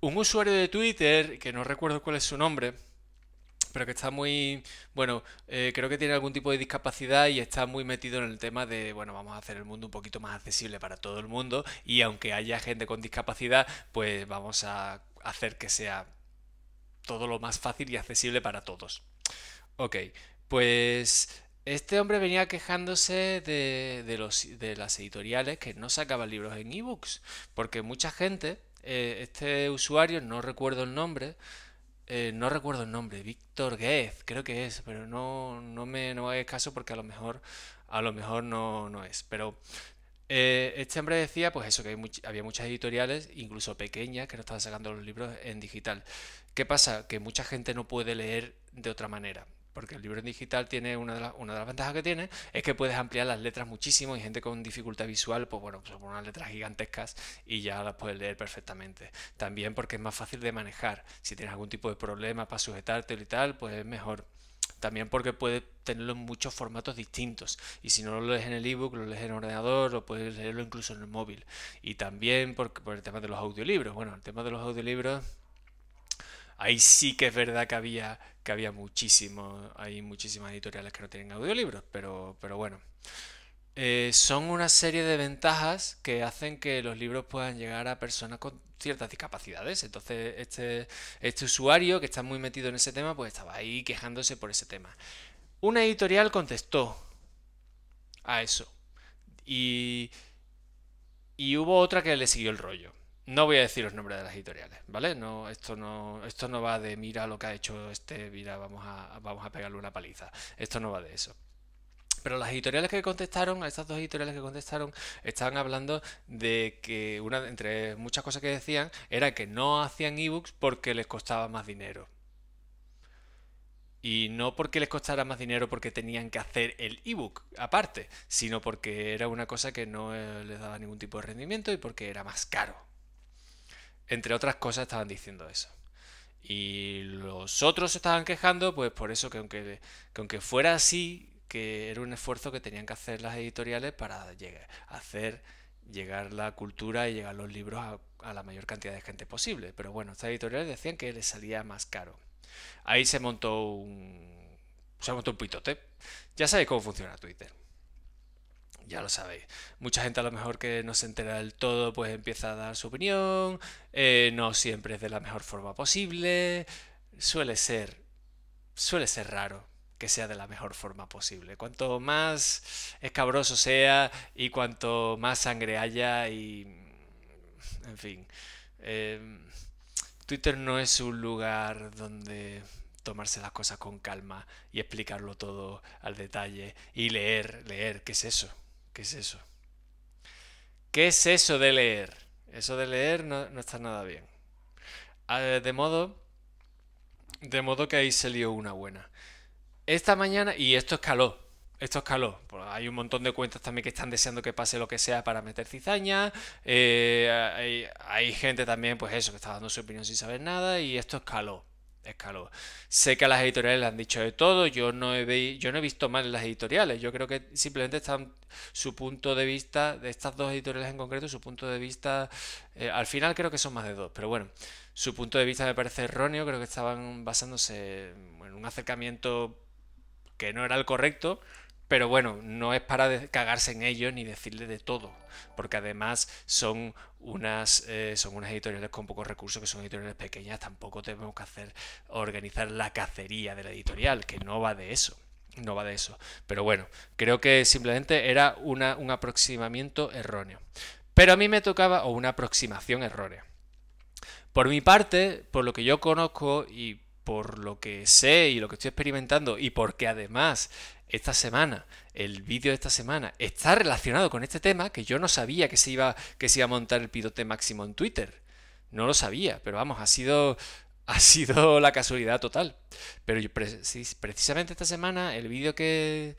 un usuario de Twitter, que no recuerdo cuál es su nombre, pero que está muy, bueno, eh, creo que tiene algún tipo de discapacidad y está muy metido en el tema de, bueno, vamos a hacer el mundo un poquito más accesible para todo el mundo y aunque haya gente con discapacidad, pues vamos a hacer que sea todo lo más fácil y accesible para todos. Ok, pues este hombre venía quejándose de, de, los, de las editoriales que no sacaban libros en ebooks, porque mucha gente eh, este usuario, no recuerdo el nombre, eh, no recuerdo el nombre, Víctor Guez, creo que es, pero no, no me no hagáis caso porque a lo mejor, a lo mejor no, es. Pero eh, este hombre decía, pues eso, que había muchas editoriales, incluso pequeñas, que no estaban sacando los libros en digital. ¿Qué pasa? Que mucha gente no puede leer de otra manera porque el libro en digital tiene una de, las ventajas que tiene, es que puedes ampliar las letras muchísimo y gente con dificultad visual, pues bueno, pues unas letras gigantescas y ya las puedes leer perfectamente. También porque es más fácil de manejar. Si tienes algún tipo de problema para sujetarte y tal, pues es mejor también porque puede tenerlo en muchos formatos distintos. Y si no lo lees en el ebook, lo lees en el ordenador o puedes leerlo incluso en el móvil. Y también por el tema de los audiolibros. Bueno, el tema de los audiolibros ahí sí que es verdad que había, que había muchísimo, hay muchísimas editoriales que no tienen audiolibros, pero, pero bueno. Eh, son una serie de ventajas que hacen que los libros puedan llegar a personas con ciertas discapacidades. Entonces, este, este usuario que está muy metido en ese tema, pues estaba ahí quejándose por ese tema. Una editorial contestó a eso. y hubo otra que le siguió el rollo. No voy a decir los nombres de las editoriales, ¿vale? No, esto no, esto no va de mira lo que ha hecho este, mira, vamos a, vamos a pegarle una paliza. Esto no va de eso. Pero las editoriales que contestaron, a estas dos editoriales que contestaron, estaban hablando de que una, entre muchas cosas que decían, era que no hacían ebooks porque les costaba más dinero. Y no porque les costara más dinero porque tenían que hacer el ebook aparte, sino porque era una cosa que no eh, les daba ningún tipo de rendimiento y porque era más caro entre otras cosas, estaban diciendo eso. Y los otros estaban quejando, pues por eso que aunque, fuera así, que era un esfuerzo que tenían que hacer las editoriales para llegar, hacer llegar la cultura y llegar los libros a, la mayor cantidad de gente posible. Pero bueno, estas editoriales decían que les salía más caro. Ahí se montó un. se montó un pitote. Ya sabéis cómo funciona Twitter ya lo sabéis. Mucha gente a lo mejor que no se entera del todo, pues empieza a dar su opinión, eh, no siempre es de la mejor forma posible, suele ser, suele ser raro que sea de la mejor forma posible. Cuanto más escabroso sea y cuanto más sangre haya y... En fin. Em, Twitter no es un lugar donde tomarse las cosas con calma y explicarlo todo al detalle y leer, leer, ¿qué es eso? ¿Qué es eso? ¿Qué es eso de leer? Eso de leer no, está nada bien. Ah, de modo, de modo que ahí se lió una buena. Esta mañana, y esto escaló, esto escaló. Pues hay un montón de cuentas también que están deseando que pase lo que sea para meter cizaña. Eh, hay, hay, gente también, pues eso, que está dando su opinión sin saber nada. Y esto escaló escaló. Sé que a las editoriales le han dicho de todo, yo no he, yo no he visto mal las editoriales, yo creo que simplemente están su punto de vista, de estas dos editoriales en concreto, su punto de vista, eh, al final creo que son más de dos, pero bueno, su punto de vista me parece erróneo, creo que estaban basándose en un acercamiento que no era el correcto, pero bueno, no es para cagarse en ellos ni decirle de todo, porque además son unas, eh, son unas editoriales con pocos recursos, que son editoriales pequeñas, tampoco tenemos que hacer organizar la cacería de la editorial, que no va de eso. No va de eso. Pero bueno, creo que simplemente era un aproximamiento erróneo. Pero a mí me tocaba, o una aproximación errónea. Por mi parte, por lo que yo conozco y por lo que sé y lo que estoy experimentando y porque además esta semana, el vídeo de esta semana, está relacionado con este tema que yo no sabía que se iba, que se iba a montar el pidote máximo en Twitter. No lo sabía, pero vamos, ha sido, ha sido la casualidad total. Pero yo, precisamente esta semana, el vídeo que,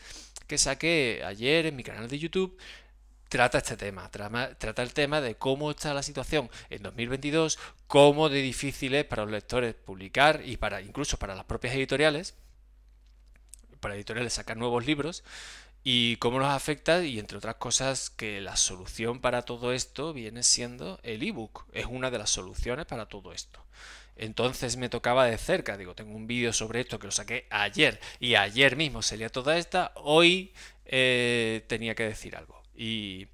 que saqué ayer en mi canal de YouTube trata este tema, trata el tema de cómo está la situación en 2022, cómo de difícil es para los lectores publicar y para incluso para las propias editoriales para editoriales sacar nuevos libros y cómo nos afecta y entre otras cosas que la solución para todo esto viene siendo el ebook, es una de las soluciones para todo esto. Entonces me tocaba de cerca, digo, tengo un vídeo sobre esto que lo saqué ayer y ayer mismo sería toda esta, hoy eh, tenía que decir algo. Y,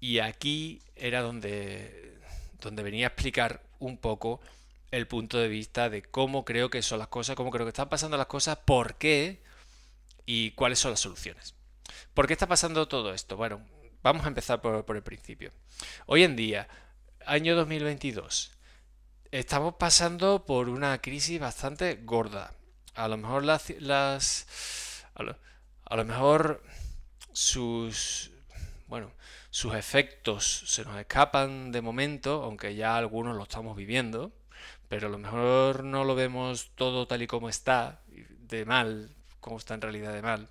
y aquí era donde, donde venía a explicar un poco el punto de vista de cómo creo que son las cosas, cómo creo que están pasando las cosas, por qué y cuáles son las soluciones. ¿Por qué está pasando todo esto? Bueno, vamos a empezar por, el principio. Hoy en día, año 2022, estamos pasando por una crisis bastante gorda. A lo mejor las... a lo mejor sus... Bueno, sus efectos se nos escapan de momento, aunque ya algunos lo estamos viviendo pero a lo mejor no lo vemos todo tal y como está, de mal, como está en realidad de mal,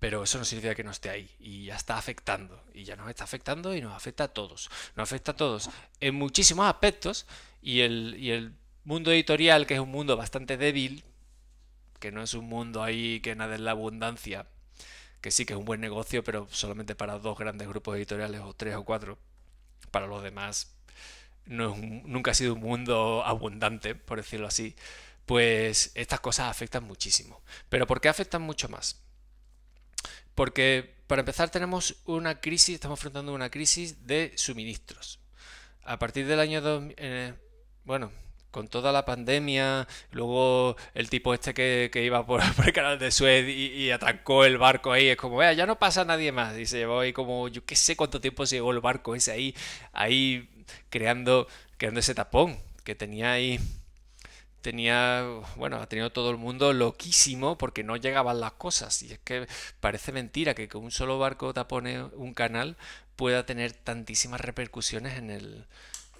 pero eso no significa que no esté ahí y ya está afectando y ya nos está afectando y nos afecta a todos, nos afecta a todos en muchísimos aspectos y el, y el mundo editorial, que es un mundo bastante débil, que no es un mundo ahí que nada en la abundancia, que sí que es un buen negocio, pero solamente para dos grandes grupos editoriales o tres o cuatro, para los demás nunca ha sido un mundo abundante, por decirlo así, pues estas cosas afectan muchísimo. ¿Pero por qué afectan mucho más? Porque para empezar tenemos una crisis, estamos enfrentando una crisis de suministros. A partir del año 2000, eh, bueno, con toda la pandemia, luego el tipo este que, que iba por, por, el canal de Suez y, atacó el barco ahí, es como, vea, ya no pasa nadie más. Y se llevó ahí como, yo qué sé cuánto tiempo se llevó el barco ese ahí, ahí creando, creando ese tapón que tenía ahí tenía, bueno, ha tenido todo el mundo loquísimo porque no llegaban las cosas. Y es que parece mentira que con un solo barco tapone un canal pueda tener tantísimas repercusiones en el,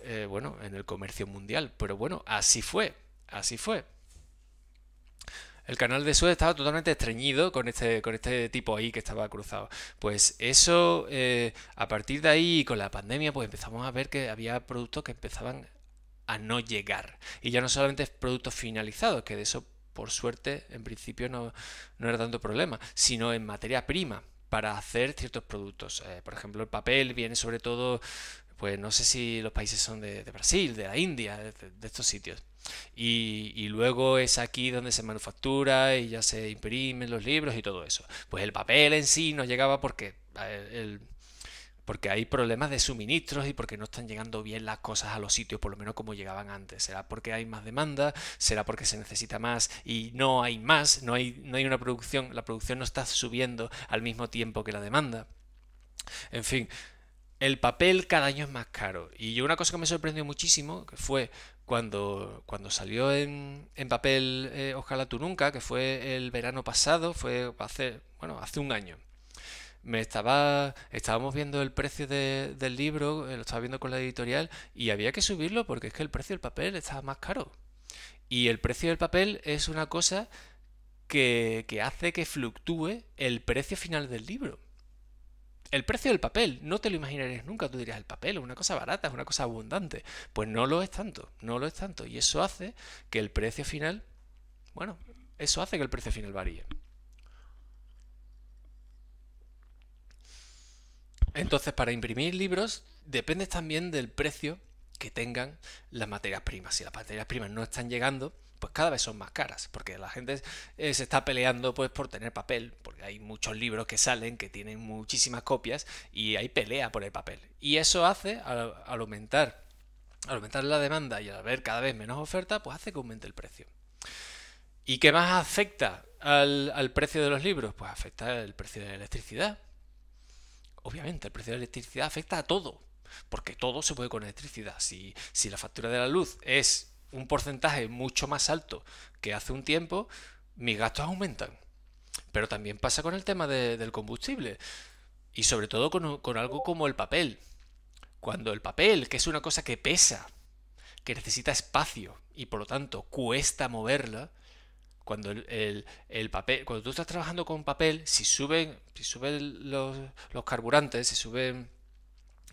eh, bueno, en el comercio mundial. Pero bueno, así fue, así fue. El canal de Suez estaba totalmente estreñido con este, con este tipo ahí que estaba cruzado. Pues eso, eh, a partir de ahí, con la pandemia, pues empezamos a ver que había productos que empezaban a no llegar. Y ya no solamente productos finalizados, que de eso, por suerte, en principio no, no era tanto problema, sino en materia prima para hacer ciertos productos. Eh, por ejemplo, el papel viene sobre todo pues no sé si los países son de, Brasil, de la India, de, estos sitios. Y, luego es aquí donde se manufactura y ya se imprimen los libros y todo eso. Pues el papel en sí no llegaba porque, eh, porque hay problemas de suministros y porque no están llegando bien las cosas a los sitios, por lo menos como llegaban antes. Será porque hay más demanda, será porque se necesita más y no hay más, no hay, no hay una producción, la producción no está subiendo al mismo tiempo que la demanda. En fin, el papel cada año es más caro. Y una cosa que me sorprendió muchísimo fue cuando, cuando salió en, papel eh, Ojalá tú nunca, que fue el verano pasado, fue hace, bueno, hace un año. Me estaba, estábamos viendo el precio del libro, eh, lo estaba viendo con la editorial, y había que subirlo porque es que el precio del papel estaba más caro. Y el precio del papel es una cosa que hace que fluctúe el precio final del libro. El precio del papel, no te lo imaginarías nunca, tú dirías, el papel es una cosa barata, es una cosa abundante. Pues no lo es tanto, no lo es tanto. Y eso hace que el precio final, bueno, eso hace que el precio final varíe. Entonces, para imprimir libros, depende también del precio que tengan las materias primas. Si las materias primas no están llegando, pues cada vez son más caras, porque la gente eh, se está peleando pues por tener papel, porque hay muchos libros que salen que tienen muchísimas copias y hay pelea por el papel. Y eso hace, al, aumentar, aumentar la demanda y al haber cada vez menos oferta, pues hace que aumente el precio. ¿Y qué más afecta al, precio de los libros? Pues afecta el precio de la electricidad. Obviamente, el precio de la electricidad afecta a todo, porque todo se puede con electricidad. Si, si la factura de la luz es un porcentaje mucho más alto que hace un tiempo, mis gastos aumentan. Pero también pasa con el tema del combustible. Y sobre todo con, algo como el papel. Cuando el papel, que es una cosa que pesa, que necesita espacio y por lo tanto cuesta moverla, cuando el, papel, cuando tú estás trabajando con papel, si suben, si suben los, los carburantes, si suben,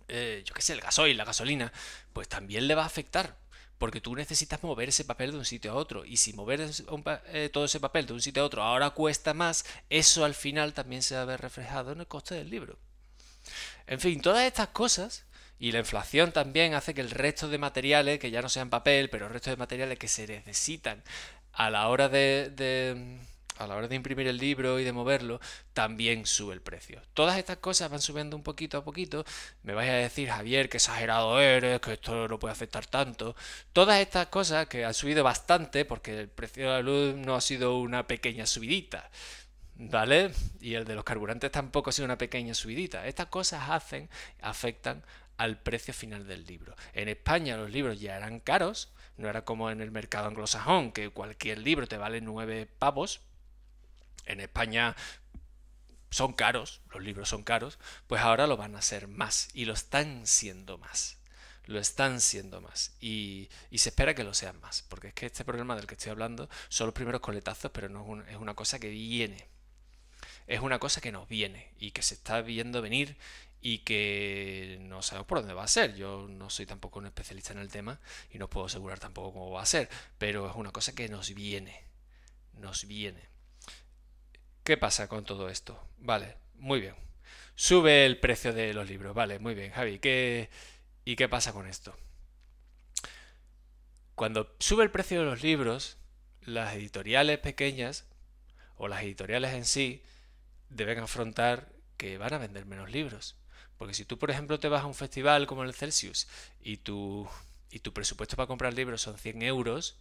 eh, yo qué sé, el gasoil, la gasolina, pues también le va a afectar porque tú necesitas mover ese papel de un sitio a otro y si mover eh, todo ese papel de un sitio a otro ahora cuesta más, eso al final también se va a ver reflejado en el coste del libro. En fin, todas estas cosas y la inflación también hace que el resto de materiales, que ya no sean papel, pero el resto de materiales que se necesitan a la hora de, de a la hora de imprimir el libro y de moverlo, también sube el precio. Todas estas cosas van subiendo un poquito a poquito. Me vais a decir, Javier, que exagerado eres, que esto no puede afectar tanto. Todas estas cosas que han subido bastante porque el precio de la luz no ha sido una pequeña subidita. ¿Vale? Y el de los carburantes tampoco ha sido una pequeña subidita. Estas cosas hacen, afectan al precio final del libro. En España los libros ya eran caros, no era como en el mercado anglosajón, que cualquier libro te vale nueve pavos, en España son caros, los libros son caros, pues ahora lo van a ser más y lo están siendo más. Lo están siendo más y, se espera que lo sean más, porque es que este problema del que estoy hablando son los primeros coletazos, pero no es, es una cosa que viene. Es una cosa que nos viene y que se está viendo venir y que no sabemos por dónde va a ser. Yo no soy tampoco un especialista en el tema y no puedo asegurar tampoco cómo va a ser, pero es una cosa que nos viene. Nos viene. ¿Qué pasa con todo esto? Vale, muy bien. Sube el precio de los libros. Vale, muy bien, Javi. ¿qué... ¿Y qué pasa con esto? Cuando sube el precio de los libros, las editoriales pequeñas o las editoriales en sí deben afrontar que van a vender menos libros. Porque si tú, por ejemplo, te vas a un festival como el Celsius y tu, y tu presupuesto para comprar libros son 100 euros,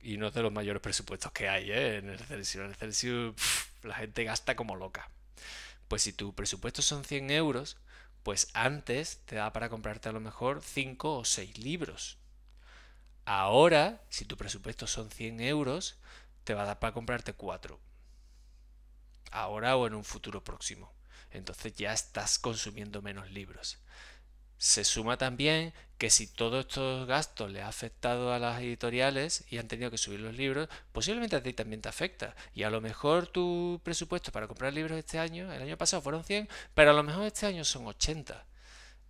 y no es de los mayores presupuestos que hay ¿eh? en el Celsius, en el Celsius la gente gasta como loca. Pues si tu presupuesto son 100 euros, pues antes te da para comprarte a lo mejor 5 o 6 libros. Ahora, si tu presupuesto son 100 euros, te va a dar para comprarte 4. Ahora o en un futuro próximo. Entonces ya estás consumiendo menos libros. Se suma también que si todos estos gastos le ha afectado a las editoriales y han tenido que subir los libros, posiblemente a ti también te afecta. Y a lo mejor tu presupuesto para comprar libros este año, el año pasado fueron 100, pero a lo mejor este año son 80.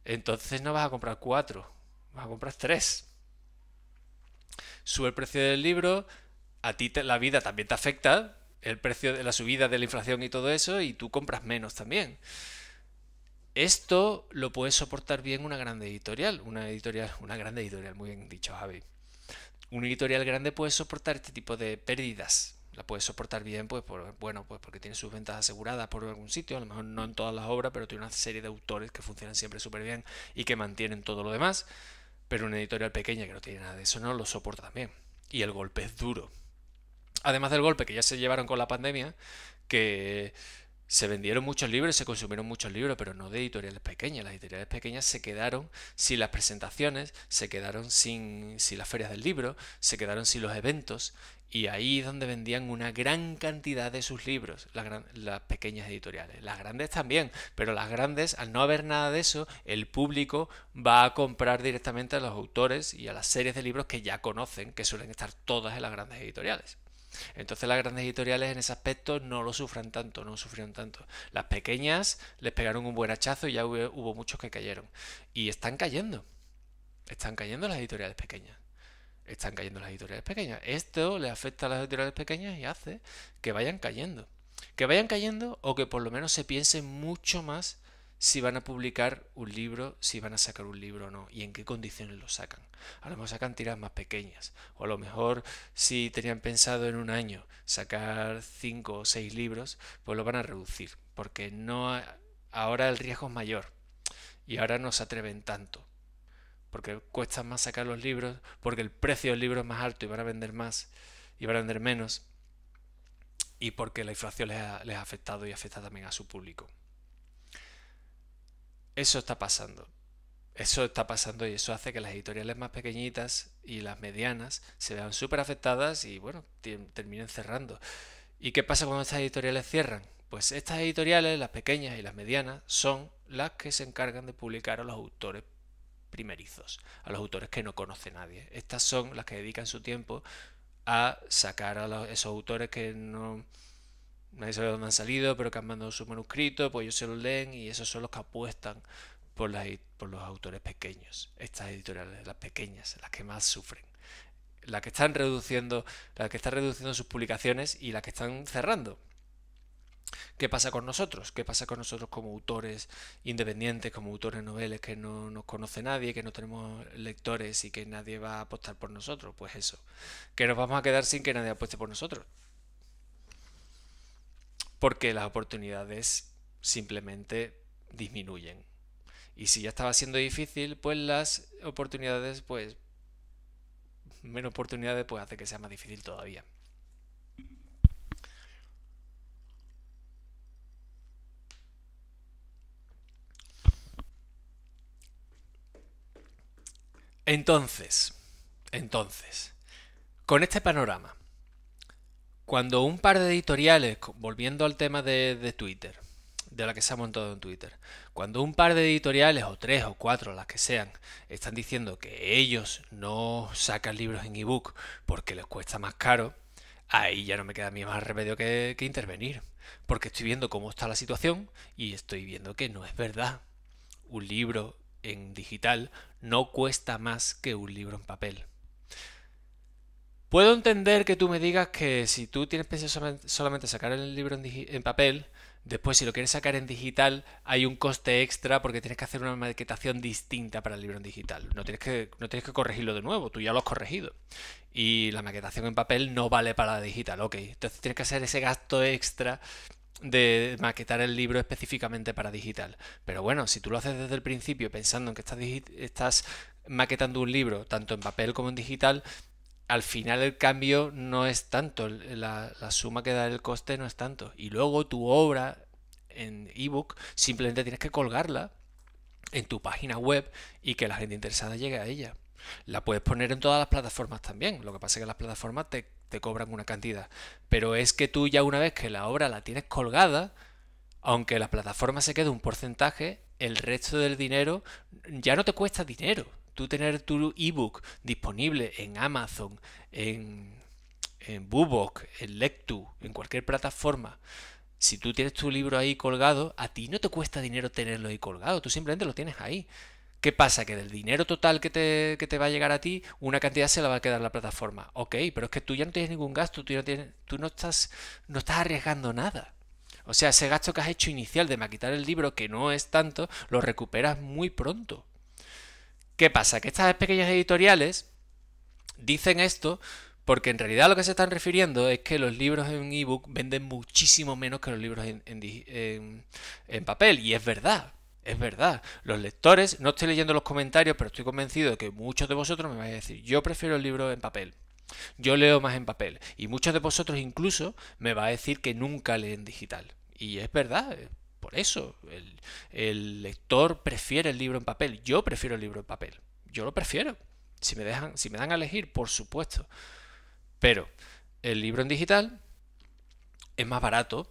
Entonces no vas a comprar 4, vas a comprar 3. Sube el precio del libro, a ti la vida también te afecta, el precio de la subida de la inflación y todo eso, y tú compras menos también. Esto lo puede soportar bien una grande editorial, una editorial, una grande editorial, muy bien dicho, Javi. Una editorial grande puede soportar este tipo de pérdidas. La puede soportar bien, pues, por, bueno, pues porque tiene sus ventas aseguradas por algún sitio, a lo mejor no en todas las obras, pero tiene una serie de autores que funcionan siempre súper bien y que mantienen todo lo demás. Pero una editorial pequeña que no tiene nada de eso no lo soporta bien. Y el golpe es duro. Además del golpe que ya se llevaron con la pandemia, que se vendieron muchos libros, se consumieron muchos libros, pero no de editoriales pequeñas. Las editoriales pequeñas se quedaron sin las presentaciones, se quedaron sin, si las ferias del libro, se quedaron sin los eventos, y ahí es donde vendían una gran cantidad de sus libros, las, las pequeñas editoriales. Las grandes también, pero las grandes, al no haber nada de eso, el público va a comprar directamente a los autores y a las series de libros que ya conocen, que suelen estar todas en las grandes editoriales. Entonces las grandes editoriales en ese aspecto no lo sufran tanto, no sufrieron tanto. Las pequeñas les pegaron un buen hachazo y ya hubo, muchos que cayeron. Y están cayendo. Están cayendo las editoriales pequeñas están cayendo las editoriales pequeñas. Esto le afecta a las editoriales pequeñas y hace que vayan cayendo. Que vayan cayendo o que por lo menos se piense mucho más si van a publicar un libro, si van a sacar un libro o no y en qué condiciones lo sacan. A lo mejor sacan tiras más pequeñas. O a lo mejor si tenían pensado en un año sacar cinco o seis libros, pues lo van a reducir. Porque no ahora el riesgo es mayor. Y ahora no se atreven tanto. Porque cuesta más sacar los libros, porque el precio del libro es más alto y van a vender más y van a vender menos. Y porque la inflación les ha afectado y afecta también a su público. Eso está pasando eso está pasando y eso hace que las editoriales más pequeñitas y las medianas se vean súper afectadas y bueno, terminen cerrando. ¿Y qué pasa cuando estas editoriales cierran? Pues estas editoriales, las pequeñas y las medianas, son las que se encargan de publicar a los autores primerizos, a los autores que no conoce nadie. Estas son las que dedican su tiempo a sacar a esos autores que no, nadie sabe dónde han salido, pero que han mandado su manuscrito, pues ellos se los leen y esos son los que apuestan por, por los autores pequeños, estas editoriales, las pequeñas, las que más sufren las que están reduciendo, la que están reduciendo sus publicaciones y las que están cerrando. ¿Qué pasa con nosotros? ¿Qué pasa con nosotros como autores independientes, como autores noveles que no nos conoce nadie, que no tenemos lectores y que nadie va a apostar por nosotros? Pues eso, que nos vamos a quedar sin que nadie apueste por nosotros. Porque las oportunidades simplemente disminuyen. Y si ya estaba siendo difícil, pues las oportunidades, pues menos oportunidades, pues hace que sea más difícil todavía. Entonces, entonces, con este panorama, cuando un par de editoriales, volviendo al tema de, Twitter, de la que se ha montado en Twitter. Cuando un par de editoriales, o tres o cuatro, las que sean, están diciendo que ellos no sacan libros en ebook porque les cuesta más caro, ahí ya no me queda a mí más remedio que, que intervenir. Porque estoy viendo cómo está la situación y estoy viendo que no es verdad. Un libro en digital no cuesta más que un libro en papel. Puedo entender que tú me digas que si tú tienes pensado solamente sacar el libro en, papel, Después, si lo quieres sacar en digital, hay un coste extra porque tienes que hacer una maquetación distinta para el libro en digital. No tienes que, no tienes que corregirlo de nuevo, tú ya lo has corregido. Y la maquetación en papel no vale para la digital, ok. Entonces tienes que hacer ese gasto extra de maquetar el libro específicamente para digital. Pero bueno, si tú lo haces desde el principio pensando en que estás, estás maquetando un libro tanto en papel como en digital, al final el cambio no es tanto, la, suma que da el coste no es tanto. Y luego tu obra en ebook simplemente tienes que colgarla en tu página web y que la gente interesada llegue a ella. La puedes poner en todas las plataformas también, lo que pasa es que las plataformas te cobran una cantidad. Pero es que tú ya una vez que la obra la tienes colgada, aunque la plataforma se quede un porcentaje, el resto del dinero ya no te cuesta dinero tú tener tu ebook disponible en Amazon, en, en en Lectu, en cualquier plataforma, si tú tienes tu libro ahí colgado, a ti no te cuesta dinero tenerlo ahí colgado, tú simplemente lo tienes ahí. ¿Qué pasa? Que del dinero total que te, que te, va a llegar a ti, una cantidad se la va a quedar la plataforma. Ok, pero es que tú ya no tienes ningún gasto, tú, no, tienes, tú no, estás, no estás arriesgando nada. O sea, ese gasto que has hecho inicial de maquitar el libro, que no es tanto, lo recuperas muy pronto. ¿Qué pasa? Que estas pequeñas editoriales dicen esto porque en realidad lo que se están refiriendo es que los libros en ebook venden muchísimo menos que los libros en, papel. Y es verdad, es verdad. Los lectores, no estoy leyendo los comentarios, pero estoy convencido de que muchos de vosotros me vais a decir, yo prefiero el libro en papel. Yo leo más en papel. Y muchos de vosotros incluso me va a decir que nunca leen digital. Y es verdad, eh, por eso. El, lector prefiere el libro en papel. Yo prefiero el libro en papel. Yo lo prefiero. Si me, dejan, si me dan a elegir, por supuesto. Pero el libro en digital es más barato.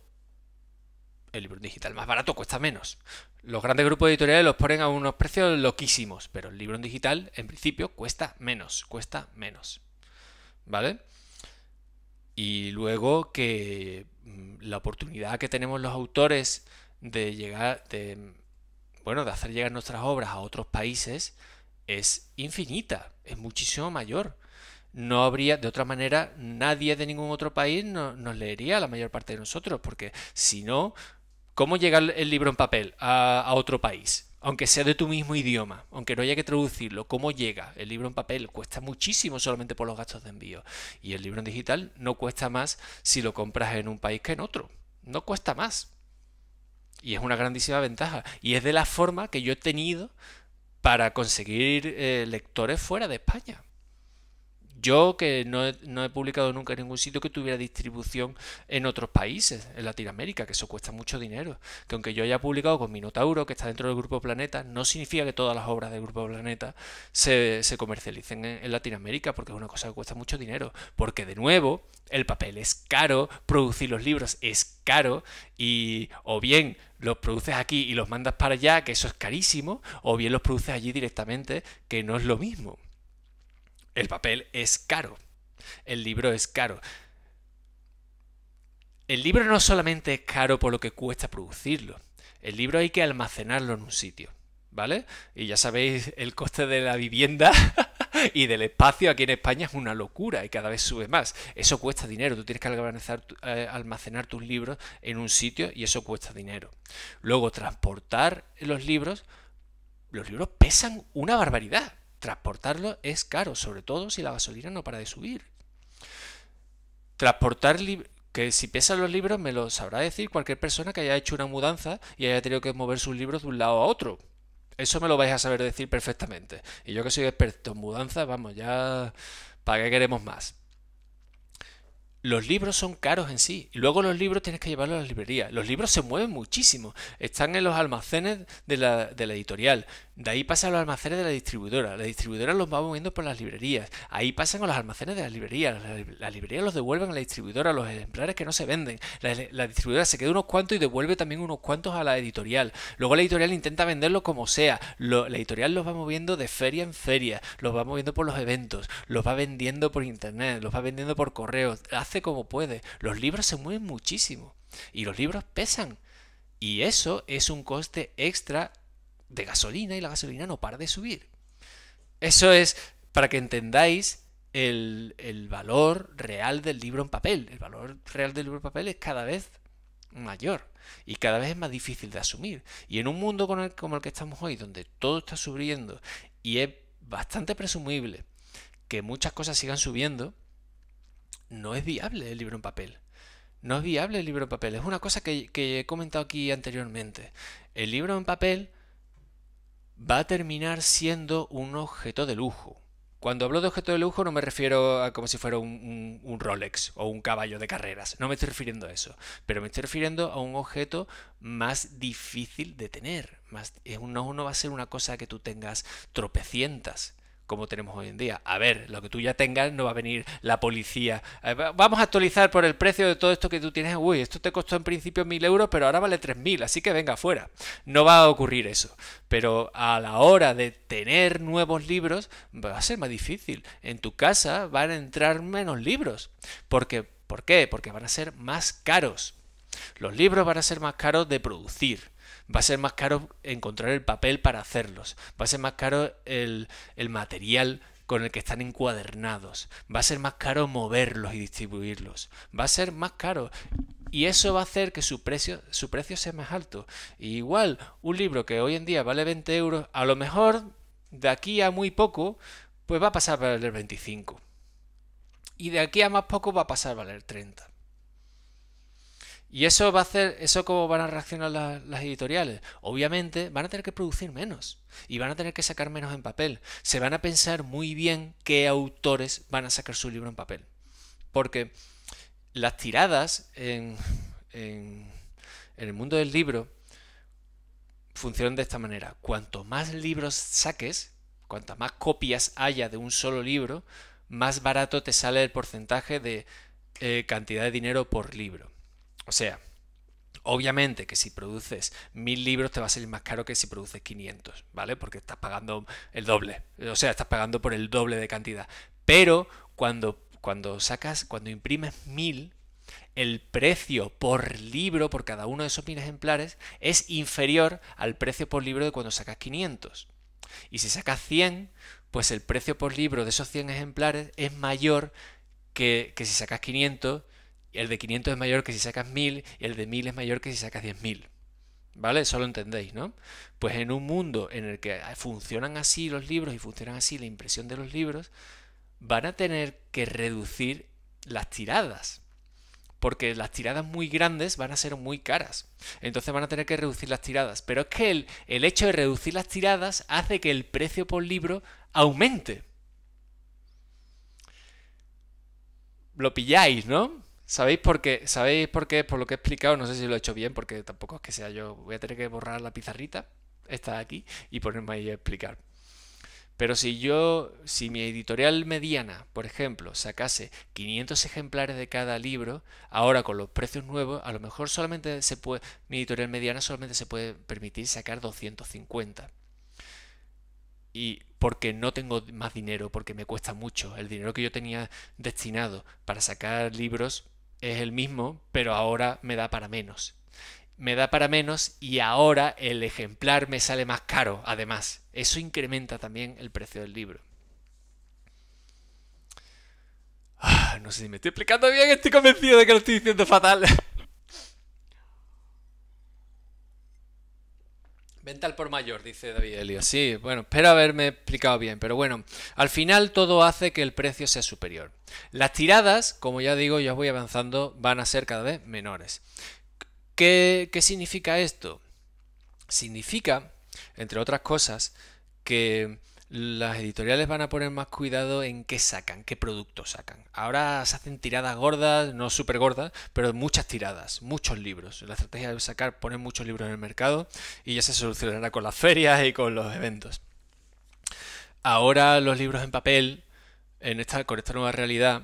El libro en digital más barato cuesta menos. Los grandes grupos editoriales los ponen a unos precios loquísimos, pero el libro en digital, en principio, cuesta menos. Cuesta menos. ¿Vale? Y luego que mm, la oportunidad que tenemos los autores de llegar, de, bueno, de hacer llegar nuestras obras a otros países es infinita, es muchísimo mayor. No habría, de otra manera, nadie de ningún otro país nos leería la mayor parte de nosotros, porque si no, ¿cómo llega el libro en papel a otro país? aunque sea de tu mismo idioma, aunque no haya que traducirlo, cómo llega. El libro en papel cuesta muchísimo solamente por los gastos de envío. Y el libro en digital no cuesta más si lo compras en un país que en otro. No cuesta más. Y es una grandísima ventaja. Y es de la forma que yo he tenido para conseguir eh, lectores fuera de España. Yo que no he, publicado nunca en ningún sitio que tuviera distribución en otros países, en Latinoamérica, que eso cuesta mucho dinero. Que aunque yo haya publicado con Minotauro, que está dentro del Grupo Planeta, no significa que todas las obras del Grupo Planeta se, comercialicen en, en, Latinoamérica, porque es una cosa que cuesta mucho dinero. Porque de nuevo, el papel es caro, producir los libros es caro, y o bien los produces aquí y los mandas para allá, que eso es carísimo, o bien los produces allí directamente, que no es lo mismo. El papel es caro. El libro es caro. El libro no solamente es caro por lo que cuesta producirlo. El libro hay que almacenarlo en un sitio. ¿Vale? Y ya sabéis el coste de la vivienda y del espacio aquí en España es una locura y cada vez sube más. Eso cuesta dinero, tú tienes que almacenar, eh, tus libros en un sitio y eso cuesta dinero. Luego, transportar los libros, los libros pesan una barbaridad transportarlo es caro, sobre todo si la gasolina no para de subir. Transportar que si pesan los libros me lo sabrá decir cualquier persona que haya hecho una mudanza y haya tenido que mover sus libros de un lado a otro. Eso me lo vais a saber decir perfectamente. Y yo que soy experto en mudanzas, vamos, ya... ¿Para qué queremos más? Los libros son caros en sí. Y luego los libros tienes que llevarlos a la librería. Los libros se mueven muchísimo. Están en los almacenes de la editorial. De ahí pasan los almacenes de la distribuidora. La distribuidora los va moviendo por las librerías. Ahí pasan a los almacenes de las librerías. Las librerías los devuelven a la distribuidora, los ejemplares que no se venden. La, distribuidora se queda unos cuantos y devuelve también unos cuantos a la editorial. Luego la editorial intenta venderlo como sea. la editorial los va moviendo de feria en feria. Los va moviendo por los eventos. Los va vendiendo por internet. Los va vendiendo por correo. Hace como puede. Los libros se mueven muchísimo. Y los libros pesan. Y eso es un coste extra de gasolina y la gasolina no para de subir. Eso es para que entendáis el, valor real del libro en papel. El valor real del libro en papel es cada vez mayor y cada vez es más difícil de asumir. Y en un mundo como el que estamos hoy, donde todo está subiendo y es bastante presumible que muchas cosas sigan subiendo, no es viable el libro en papel. No es viable el libro en papel. Es una cosa que, que he comentado aquí anteriormente. El libro en papel va a terminar siendo un objeto de lujo. Cuando hablo de objeto de lujo no me refiero a como si fuera un, Rolex o un caballo de carreras, no me estoy refiriendo a eso, pero me estoy refiriendo a un objeto más difícil de tener, eh, no va a ser una cosa que tú tengas tropecientas, como tenemos hoy en día. A ver, lo que tú ya tengas no va a venir la policía. Vamos a actualizar por el precio de todo esto que tú tienes. Uy, esto te costó en principio 1.000 euros, pero ahora vale 3.000, así que venga fuera. No va a ocurrir eso. Pero a la hora de tener nuevos libros va a ser más difícil. En tu casa van a entrar menos libros. Porque, ¿Por qué? Porque van a ser más caros. Los libros van a ser más caros de producir va a ser más caro encontrar el papel para hacerlos, va a ser más caro el, material con el que están encuadernados, va a ser más caro moverlos y distribuirlos, va a ser más caro y eso va a hacer que su precio, su precio sea más alto. igual, un libro que hoy en día vale 20 euros, a lo mejor de aquí a muy poco, pues va a pasar a valer 25. Y de aquí a más poco va a pasar a valer 30. Y eso va a hacer, eso cómo van a reaccionar las editoriales. Obviamente van a tener que producir menos y van a tener que sacar menos en papel. Se van a pensar muy bien qué autores van a sacar su libro en papel. Porque las tiradas en, el mundo del libro funcionan de esta manera. Cuanto más libros saques, cuantas más copias haya de un solo libro, más barato te sale el porcentaje de eh, cantidad de dinero por libro. O sea, Obviamente que si produces mil libros te va a salir más caro que si produces 500, ¿vale? Porque estás pagando el doble, o sea, estás pagando por el doble de cantidad. Pero cuando, cuando sacas, cuando imprimes mil, el precio por libro, por cada uno de esos mil ejemplares, es inferior al precio por libro de cuando sacas 500. Y si sacas 100, pues el precio por libro de esos 100 ejemplares es mayor que, que si sacas 500 el de 500 es mayor que si sacas 1000 y el de 1000 es mayor que si sacas 10.000. ¿Vale? Eso lo entendéis, ¿no? Pues en un mundo en el que funcionan así los libros y funcionan así la impresión de los libros, van a tener que reducir las tiradas. Porque las tiradas muy grandes van a ser muy caras. Entonces van a tener que reducir las tiradas. Pero es que el, el hecho de reducir las tiradas hace que el precio por libro aumente. Lo pilláis, ¿no? ¿Sabéis por qué? ¿Sabéis por qué? Por lo que he explicado, no sé si lo he hecho bien, porque tampoco es que sea yo. Voy a tener que borrar la pizarrita, esta de aquí, y ponerme ahí a explicar. Pero si yo, si mi editorial mediana, por ejemplo, sacase 500 ejemplares de cada libro, ahora con los precios nuevos, a lo mejor solamente se puede, mi editorial mediana solamente se puede permitir sacar 250. Y porque no tengo más dinero, porque me cuesta mucho. El dinero que yo tenía destinado para sacar libros es el mismo, pero ahora me da para menos. Me da para menos y ahora el ejemplar me sale más caro, además. Eso incrementa también el precio del libro. Ah, no sé si me estoy explicando bien, estoy convencido de que lo estoy diciendo fatal. Venta al por mayor, dice David Elio. Sí, bueno, espero haberme explicado bien, pero bueno, al final todo hace que el precio sea superior. Las tiradas, como ya digo, ya voy avanzando, van a ser cada vez menores. ¿Qué, qué significa esto? Significa, entre otras cosas, que las editoriales van a poner más cuidado en qué sacan, qué productos sacan. Ahora se hacen tiradas gordas, no súper gordas, pero muchas tiradas, muchos libros. La estrategia de sacar, poner muchos libros en el mercado y ya se solucionará con las ferias y con los eventos. Ahora los libros en papel, en esta, con esta nueva realidad,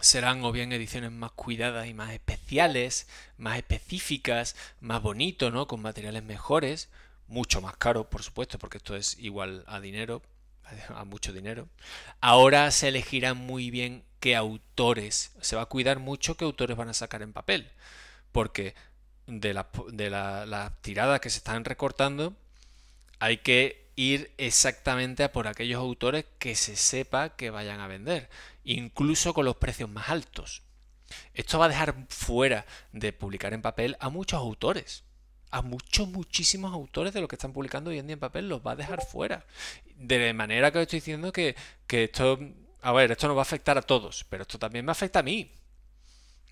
serán o bien ediciones más cuidadas y más especiales, más específicas, más bonito, ¿no? Con materiales mejores mucho más caro, por supuesto, porque esto es igual a dinero, a mucho dinero. Ahora se elegirá muy bien qué autores, se va a cuidar mucho qué autores van a sacar en papel, porque de, la, de las tiradas que se están recortando hay que ir exactamente a por aquellos autores que se sepa que vayan a vender, incluso con los precios más altos. Esto va a dejar fuera de publicar en papel a muchos autores a muchos, muchísimos autores de los que están publicando hoy en día en papel, los va a dejar fuera. De manera que os estoy diciendo que, que esto, a ver, esto nos va a afectar a todos, pero esto también me afecta a mí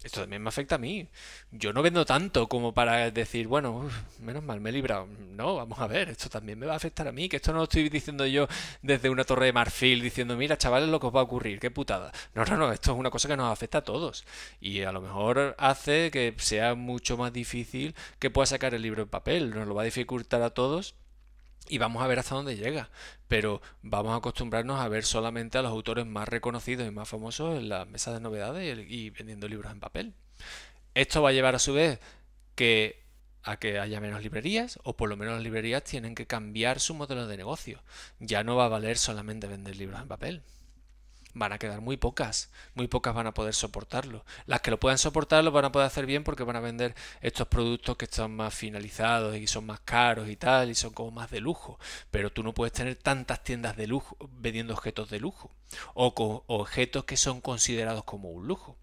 esto también me afecta a mí. Yo no vendo tanto como para decir, bueno, menos mal, me he librado. No, vamos a ver, esto también me va a afectar a mí, que esto no lo estoy diciendo yo desde una torre de marfil diciendo, mira, chavales, lo que os va a ocurrir, qué putada. No, no, no, esto es una cosa que nos afecta a todos. Y a lo mejor hace que sea mucho más difícil que pueda sacar el libro en papel, nos lo va a dificultar a todos y vamos a ver hasta dónde llega. Pero vamos a acostumbrarnos a ver solamente a los autores más reconocidos y más famosos en las mesas de novedades y, vendiendo libros en papel. Esto va a llevar a su vez que a que haya menos librerías o por lo menos las librerías tienen que cambiar su modelo de negocio. Ya no va a valer solamente vender libros en papel van a quedar muy pocas, muy pocas van a poder soportarlo. Las que lo puedan soportar lo van a poder hacer bien porque van a vender estos productos que están más finalizados y son más caros y tal, y son como más de lujo. Pero tú no puedes tener tantas tiendas de lujo vendiendo objetos de lujo o con objetos que son considerados como un lujo.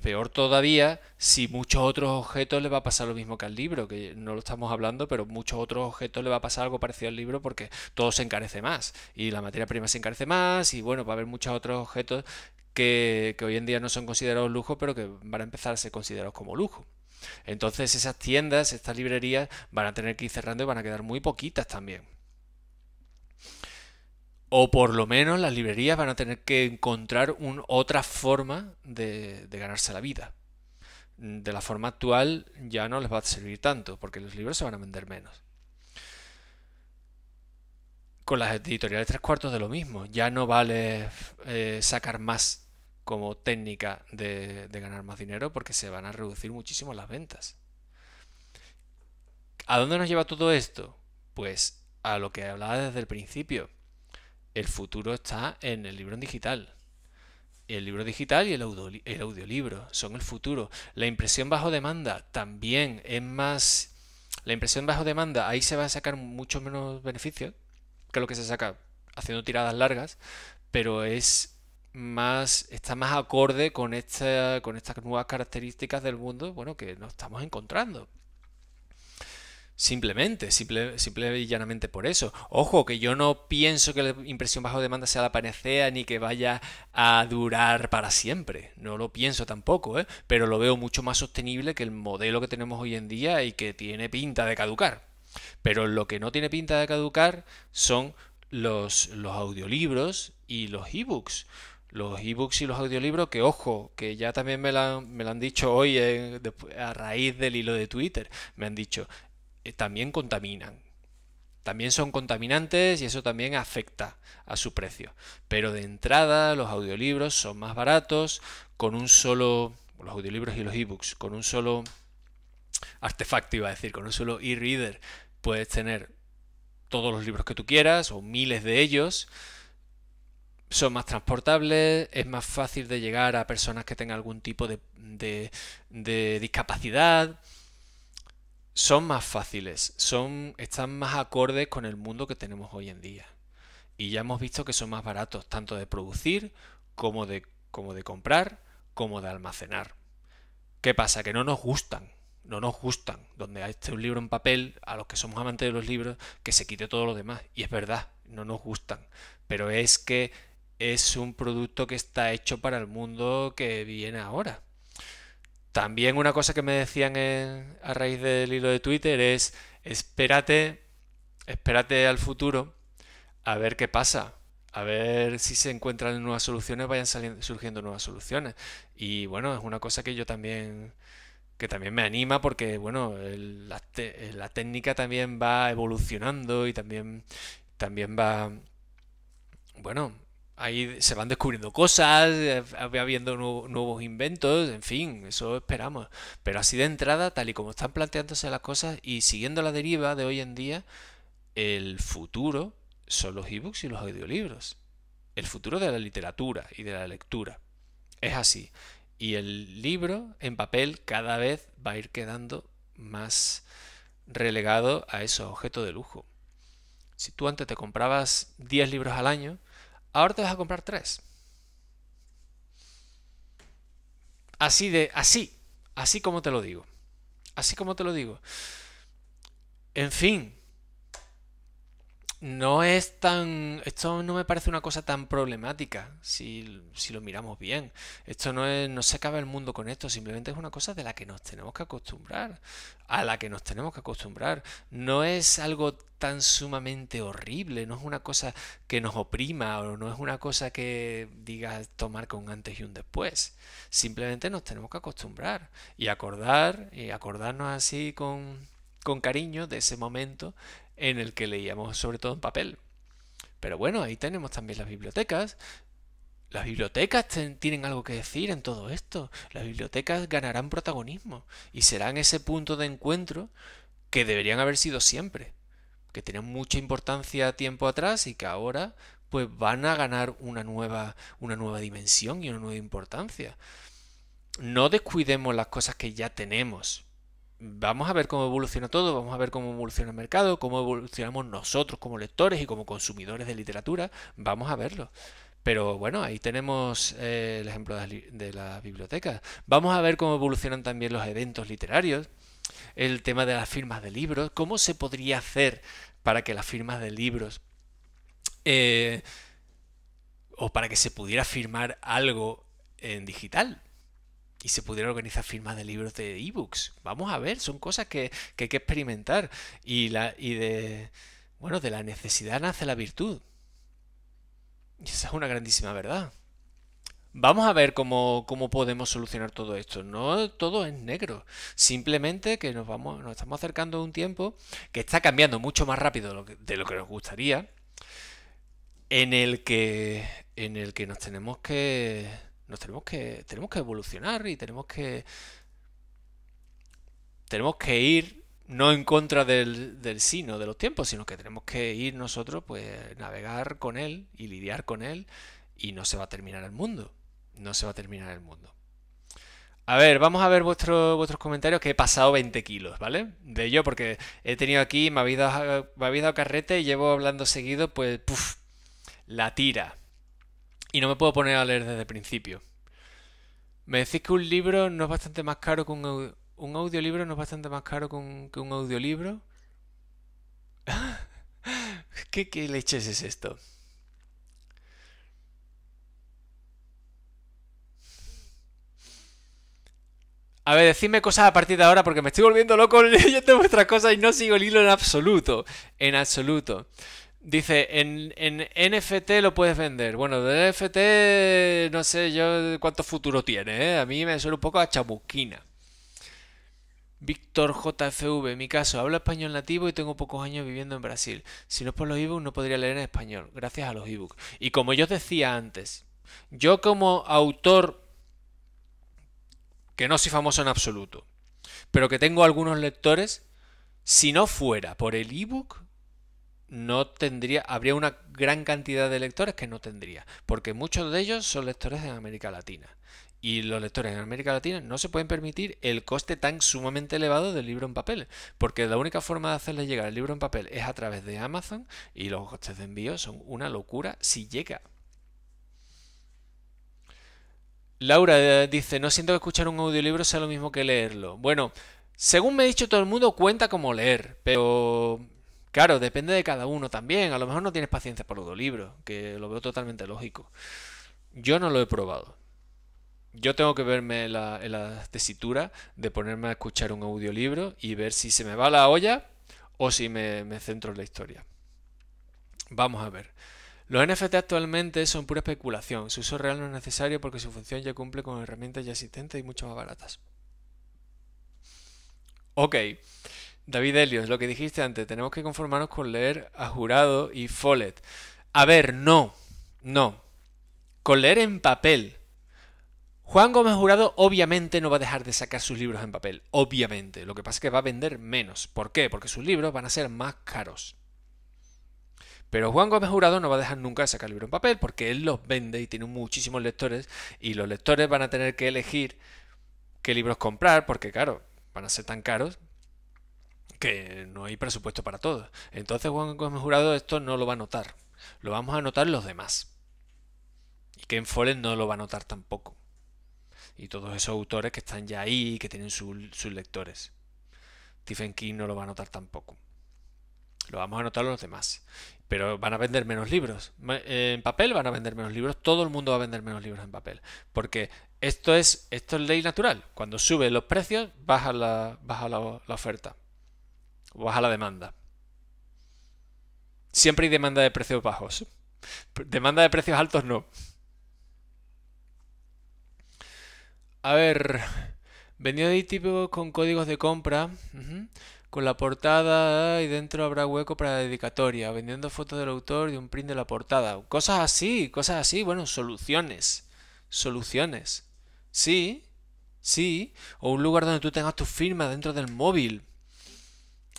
Peor, todavía si muchos otros objetos le va a pasar lo mismo que al libro, que no lo estamos hablando, pero muchos otros objetos le va a pasar algo parecido al libro porque todo se encarece más y la materia prima se encarece más y bueno, va a haber muchos otros objetos que, hoy en día no son considerados lujo, pero que van a empezar a ser considerados como lujo. Entonces esas tiendas, estas librerías van a tener que ir cerrando y van a quedar muy poquitas también o por lo menos las librerías van a tener que encontrar otra forma de, ganarse la vida. De la forma actual ya no les va a servir tanto, porque los libros se van a vender menos. Con las editoriales tres cuartos de lo mismo, ya no vale eh, sacar más como técnica de ganar más dinero porque se van a reducir muchísimo las ventas. ¿A dónde nos lleva todo esto? Pues a lo que hablaba desde el principio el futuro está en el libro digital. El libro digital y el, audiolibro son el futuro. La impresión bajo demanda también es más... La impresión bajo demanda, ahí se va a sacar mucho menos beneficio que lo que se saca haciendo tiradas largas, pero es más está más acorde con esta, con estas nuevas características del mundo, bueno, que nos estamos encontrando. Simplemente, simple, y llanamente por eso. Ojo, que yo no pienso que la impresión bajo demanda sea la panacea ni que vaya a durar para siempre. No lo pienso tampoco, ¿eh? pero lo veo mucho más sostenible que el modelo que tenemos hoy en día y que tiene pinta de caducar. Pero lo que no tiene pinta de caducar son los, los audiolibros y los ebooks los ebooks y los audiolibros, que ojo, que ya también me lo han, dicho hoy eh, a raíz del hilo de Twitter, me han dicho, eh, también contaminan. También son contaminantes y eso también afecta a su precio. Pero de entrada los audiolibros son más baratos con un solo, los audiolibros y los ebooks, con un solo artefacto, iba a decir, con un solo e-reader puedes tener todos los libros que tú quieras o miles de ellos. Son más transportables, es más fácil de llegar a personas que tengan algún tipo de, de discapacidad son más fáciles, son, están más acordes con el mundo que tenemos hoy en día. Y ya hemos visto que son más baratos, tanto de producir como de, como de comprar, como de almacenar. ¿Qué pasa? Que no nos gustan, no nos gustan. Donde hay este un libro en papel, a los que somos amantes de los libros, que se quite todo lo demás. Y es verdad, no nos gustan. Pero es que es un producto que está hecho para el mundo que viene ahora. También una cosa que me decían a raíz del hilo de Twitter es espérate, espérate al futuro a ver qué pasa, a ver si se encuentran nuevas soluciones, vayan surgiendo nuevas soluciones. Y bueno, es una cosa que yo también que también me anima porque bueno, la, técnica también va evolucionando y también también va bueno, ahí se van descubriendo cosas, eh, habiendo nuevos inventos, en fin, eso esperamos. Pero así de entrada, tal y como están planteándose las cosas y siguiendo la deriva de hoy en día, el futuro son los ebooks y los audiolibros. El futuro de la literatura y de la lectura. Es así. Y el libro en papel cada vez va a ir quedando más relegado a esos objetos de lujo. Si tú antes te comprabas 10 libros al año, ahora te vas a comprar tres. Así de, así, así como te lo digo. Así como te lo digo. En fin, no es tan. Esto no me parece una cosa tan problemática si, si, lo miramos bien. Esto no, es, no se acaba el mundo con esto, simplemente es una cosa de la que nos tenemos que acostumbrar. A la que nos tenemos que acostumbrar. No es algo tan sumamente horrible, no es una cosa que nos oprima o no es una cosa que diga tomar con antes y un después. Simplemente nos tenemos que acostumbrar y acordar y acordarnos así con, con cariño de ese momento en el que leíamos sobre todo en papel. Pero bueno, ahí tenemos también las bibliotecas. Las bibliotecas tienen algo que decir en todo esto. Las bibliotecas ganarán protagonismo y serán ese punto de encuentro que deberían haber sido siempre, que tenían mucha importancia tiempo atrás y que ahora pues van a ganar una nueva, una nueva dimensión y una nueva importancia. No descuidemos las cosas que ya tenemos, vamos a ver cómo evoluciona todo, vamos a ver cómo evoluciona el mercado, cómo evolucionamos nosotros como lectores y como consumidores de literatura, vamos a verlo. Pero bueno, ahí tenemos eh, el ejemplo de, la las Vamos a ver cómo evolucionan también los eventos literarios, el tema de las firmas de libros, cómo se podría hacer para que las firmas de libros eh, o para que se pudiera firmar algo en digital, y se pudiera organizar firmas de libros de ebooks. Vamos a ver, son cosas que, hay que experimentar. Y, la, y de, bueno, de la necesidad nace la virtud. Y esa es una grandísima verdad. Vamos a ver cómo, podemos solucionar todo esto. No todo es negro. Simplemente que nos, vamos, nos estamos acercando a un tiempo que está cambiando mucho más rápido de lo que, de lo que nos gustaría. En el que. En el que nos tenemos que nos tenemos que, tenemos que evolucionar y tenemos que. Tenemos que ir no en contra del, del sino de los tiempos, sino que tenemos que ir nosotros, pues, navegar con él y lidiar con él, y no se va a terminar el mundo. No se va a terminar el mundo. A ver, vamos a ver vuestro, vuestros comentarios, que he pasado 20 kilos, ¿vale? De yo, porque he tenido aquí, me habéis dado, carrete y llevo hablando seguido, pues, la tira y no me puedo poner a leer desde el principio. Me decís que un libro no es bastante más caro que un, audiolibro, no es bastante más caro que un, audiolibro. ¿Qué, ¿Qué leches es esto? A ver, decidme cosas a partir de ahora porque me estoy volviendo loco leyendo vuestras cosas y no sigo el hilo en absoluto. En absoluto. Dice, en, en, NFT lo puedes vender. Bueno, de NFT no sé yo cuánto futuro tiene. ¿eh? A mí me suena un poco a chabuquina. Víctor JFV, en mi caso, hablo español nativo y tengo pocos años viviendo en Brasil. Si no es por los ebooks, no podría leer en español, gracias a los ebooks. Y como yo decía antes, yo como autor que no soy famoso en absoluto, pero que tengo algunos lectores, si no fuera por el ebook, no tendría, habría una gran cantidad de lectores que no tendría, porque muchos de ellos son lectores en América Latina. Y los lectores en América Latina no se pueden permitir el coste tan sumamente elevado del libro en papel, porque la única forma de hacerle llegar el libro en papel es a través de Amazon y los costes de envío son una locura si llega. Laura eh, dice, no siento que escuchar un audiolibro sea lo mismo que leerlo. Bueno, según me ha dicho todo el mundo, cuenta como leer, pero Claro, depende de cada uno también. A lo mejor no tienes paciencia por los dos libros, que lo veo totalmente lógico. Yo no lo he probado. Yo tengo que verme en la, tesitura de ponerme a escuchar un audiolibro y ver si se me va la olla o si me, me centro en la historia. Vamos a ver. Los NFT actualmente son pura especulación. Su uso real no es necesario porque su función ya cumple con herramientas ya existentes y mucho más baratas. Ok. David Helios, lo que dijiste antes, tenemos que conformarnos con leer a Jurado y Follet. A ver, no, no. Con leer en papel. Juan Gómez Jurado obviamente no va a dejar de sacar sus libros en papel, obviamente. Lo que pasa es que va a vender menos. ¿Por qué? Porque sus libros van a ser más caros. Pero Juan Gómez Jurado no va a dejar nunca de sacar libros en papel porque él los vende y tiene muchísimos lectores y los lectores van a tener que elegir qué libros comprar porque, claro, van a ser tan caros que no hay presupuesto para todo. Entonces Juan Gómez Jurado esto no lo va a notar. Lo vamos a notar los demás. Y Ken Follett no lo va a notar tampoco. Y todos esos autores que están ya ahí que tienen sus lectores. Stephen King no lo va a notar tampoco. Lo vamos a notar los demás. Pero van a vender menos libros. Eh, en papel van a vender menos libros. Todo el mundo va a vender menos libros en papel. Porque esto es, esto es ley natural. Cuando suben los precios, baja baja la oferta baja la demanda. Siempre hay demanda de precios bajos. Demanda de precios altos no. A ver, vendido de tipo con códigos de compra, con la portada y dentro habrá hueco para la dedicatoria, vendiendo fotos del autor y un print de la portada. Cosas así, cosas así, bueno, soluciones. Soluciones. Sí, sí. O un lugar donde tú tengas tu firma dentro del móvil.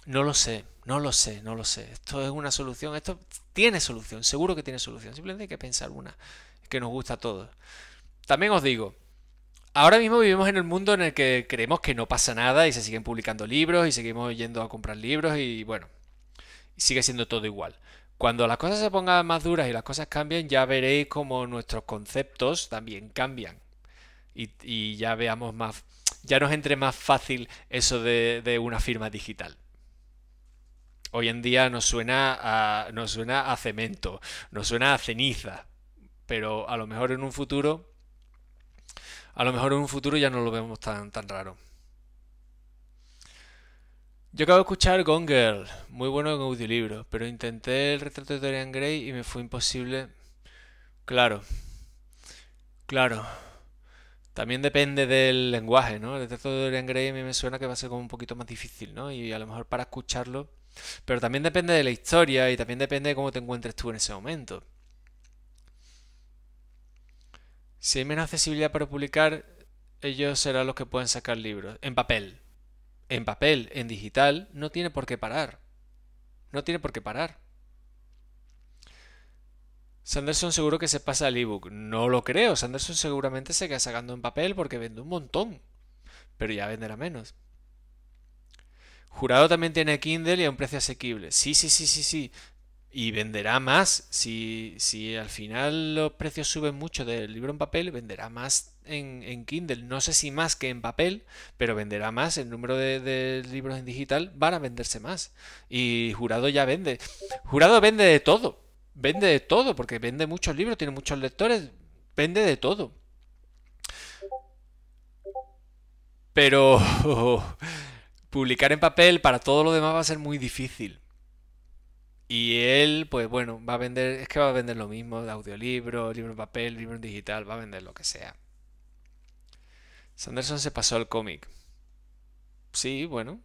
No lo sé, no lo sé, no lo sé. Esto es una solución, esto tiene solución, seguro que tiene solución. Simplemente hay que pensar una que nos gusta a todos. También os digo, ahora mismo vivimos en el mundo en el que creemos que no pasa nada y se siguen publicando libros y seguimos yendo a comprar libros y bueno, sigue siendo todo igual. Cuando las cosas se pongan más duras y las cosas cambien, ya veréis cómo nuestros conceptos también cambian. Y, ya veamos más, ya nos entre más fácil eso de una firma digital hoy en día nos suena a, nos suena a cemento, nos suena a ceniza, pero a lo mejor en un futuro, a lo mejor en un futuro ya no lo vemos tan, tan raro. Yo acabo de escuchar Gone Girl, muy bueno en audiolibro, pero intenté el retrato de Dorian Gray y me fue imposible. Claro, claro. También depende del lenguaje, ¿no? El retrato de Dorian Gray a mí me suena que va a ser como un poquito más difícil, ¿no? Y a lo mejor para escucharlo pero también depende de la historia y también depende de cómo te encuentres tú en ese momento. Si hay menos accesibilidad para publicar, ellos serán los que pueden sacar libros. En papel. En papel, en digital, no tiene por qué parar. No tiene por qué parar. Sanderson seguro que se pasa al ebook. No lo creo. Sanderson seguramente se queda sacando en papel porque vende un montón. Pero ya venderá menos. Jurado también tiene Kindle y a un precio asequible. Sí, sí, sí, sí, sí. Y venderá más. Si, si al final los precios suben mucho del libro en papel, venderá más en, Kindle. No sé si más que en papel, pero venderá más. El número de, de, libros en digital van a venderse más. Y Jurado ya vende. Jurado vende de todo. Vende de todo, porque vende muchos libros, tiene muchos lectores. Vende de todo. Pero... publicar en papel para todo lo demás va a ser muy difícil. Y él, pues bueno, va a vender, es que va a vender lo mismo, de audiolibro, libro en papel, libro en digital, va a vender lo que sea. Sanderson se pasó al cómic. Sí, bueno.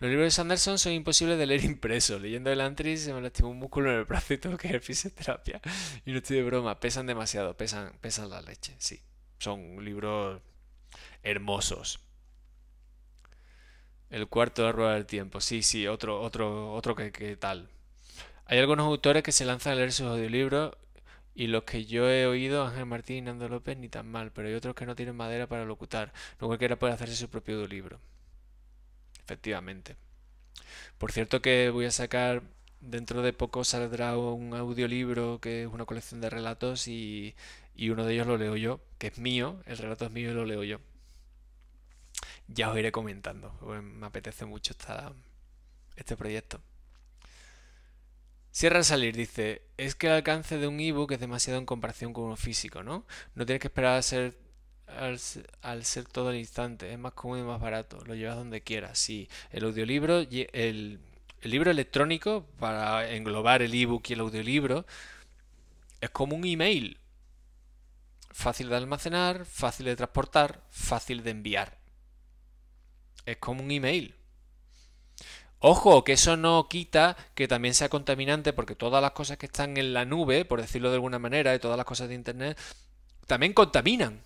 Los libros de Sanderson son imposibles de leer impreso. Leyendo el Antris se me lastimó un músculo en el brazo y tengo que hacer fisioterapia. Y no estoy de broma, pesan demasiado, pesan, pesan la leche, sí. Son libros hermosos. El cuarto de rueda del tiempo. Sí, sí, otro, otro, otro que, tal. Hay algunos autores que se lanzan a leer sus audiolibros y los que yo he oído, Ángel Martín y Nando López, ni tan mal, pero hay otros que no tienen madera para locutar. No cualquiera puede hacerse su propio audiolibro. Efectivamente. Por cierto que voy a sacar, dentro de poco saldrá un audiolibro que es una colección de relatos y, y uno de ellos lo leo yo, que es mío, el relato es mío y lo leo yo ya os iré comentando. Me apetece mucho este proyecto. Sierra al salir dice, es que el alcance de un ebook es demasiado en comparación con uno físico, ¿no? No tienes que esperar a ser al, ser todo el instante, es más común y más barato, lo llevas donde quieras. Sí, el audiolibro, el, el libro electrónico, para englobar el ebook y el audiolibro, es como un email. Fácil de almacenar, fácil de transportar, fácil de enviar. Es como un email. Ojo, que eso no quita que también sea contaminante porque todas las cosas que están en la nube, por decirlo de alguna manera, y todas las cosas de Internet, también contaminan.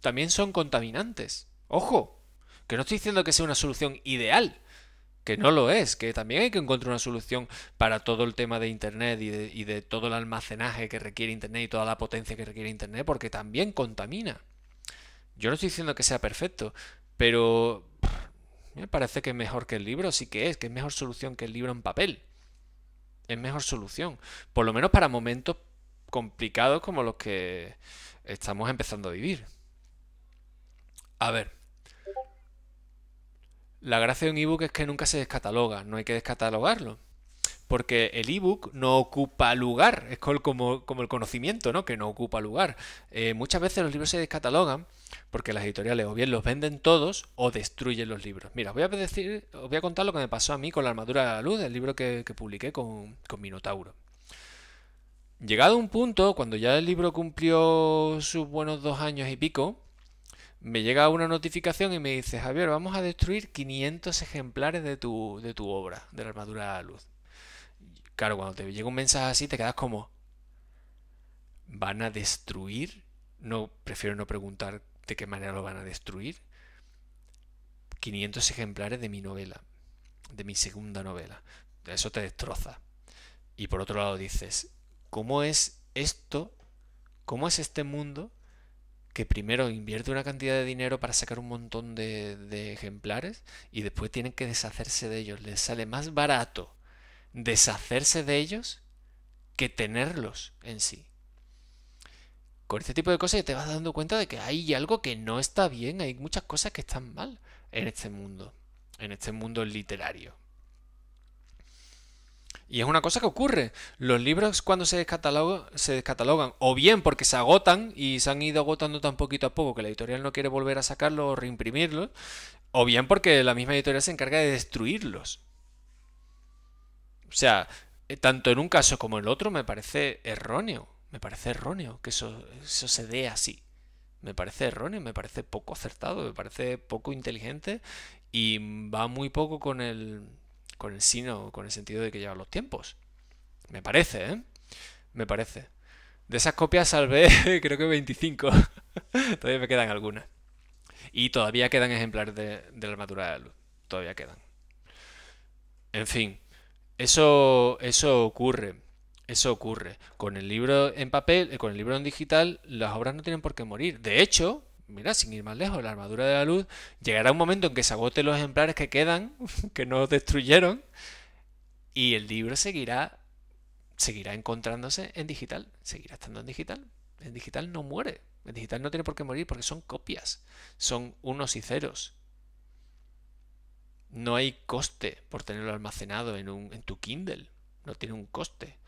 También son contaminantes. Ojo, que no estoy diciendo que sea una solución ideal, que no lo es, que también hay que encontrar una solución para todo el tema de Internet y de, y de todo el almacenaje que requiere Internet y toda la potencia que requiere Internet, porque también contamina. Yo no estoy diciendo que sea perfecto, pero me parece que es mejor que el libro, sí que es, que es mejor solución que el libro en papel. Es mejor solución. Por lo menos para momentos complicados como los que estamos empezando a vivir. A ver. La gracia de un ebook es que nunca se descataloga, no hay que descatalogarlo porque el ebook no ocupa lugar, es como, el conocimiento, ¿no? Que no ocupa lugar. Eh, muchas veces los libros se descatalogan porque las editoriales o bien los venden todos o destruyen los libros. Mira, voy a decir, os voy a contar lo que me pasó a mí con la armadura de la luz, el libro que, publiqué con, Minotauro. Llegado un punto, cuando ya el libro cumplió sus buenos dos años y pico, me llega una notificación y me dice, Javier, vamos a destruir 500 ejemplares de tu, de tu obra, de la armadura de la luz. Claro, cuando te llega un mensaje así te quedas como, ¿van a destruir? No, prefiero no preguntar de qué manera lo van a destruir. 500 ejemplares de mi novela, de mi segunda novela. Eso te destroza. Y por otro lado dices, ¿cómo es esto? ¿Cómo es este mundo que primero invierte una cantidad de dinero para sacar un montón de, de ejemplares y después tienen que deshacerse de ellos? Les sale más barato deshacerse de ellos que tenerlos en sí. Con este tipo de cosas te vas dando cuenta de que hay algo que no está bien, hay muchas cosas que están mal en este mundo, en este mundo literario. Y es una cosa que ocurre. Los libros cuando se, descatalogan, se o bien porque se agotan y se han ido agotando tan poquito a poco que la editorial no quiere volver a sacarlos o reimprimirlos, o bien porque la misma editorial se encarga de destruirlos. O sea, eh, tanto en un caso como en el otro me parece erróneo. Me parece erróneo que eso, se dé así. Me parece erróneo, me parece poco acertado, me parece poco inteligente y va muy poco con el, con el sino, con el sentido de que llevan los tiempos. Me parece, ¿eh? Me parece. De esas copias salvé creo que 25. todavía me quedan algunas. Y todavía quedan ejemplares de, de la armadura de luz. Todavía quedan. En fin, eso, eso ocurre. Eso ocurre. Con el libro en papel, eh, con el libro en digital, las obras no tienen por qué morir. De hecho, mira, sin ir más lejos, la armadura de la luz, llegará un momento en que se agoten los ejemplares que quedan, que no destruyeron, y el libro seguirá, seguirá encontrándose en digital, seguirá estando en digital. En digital no muere, en digital no tiene por qué morir porque son copias, son unos y ceros. No hay coste por tenerlo almacenado en, un, tu Kindle. No tiene un coste.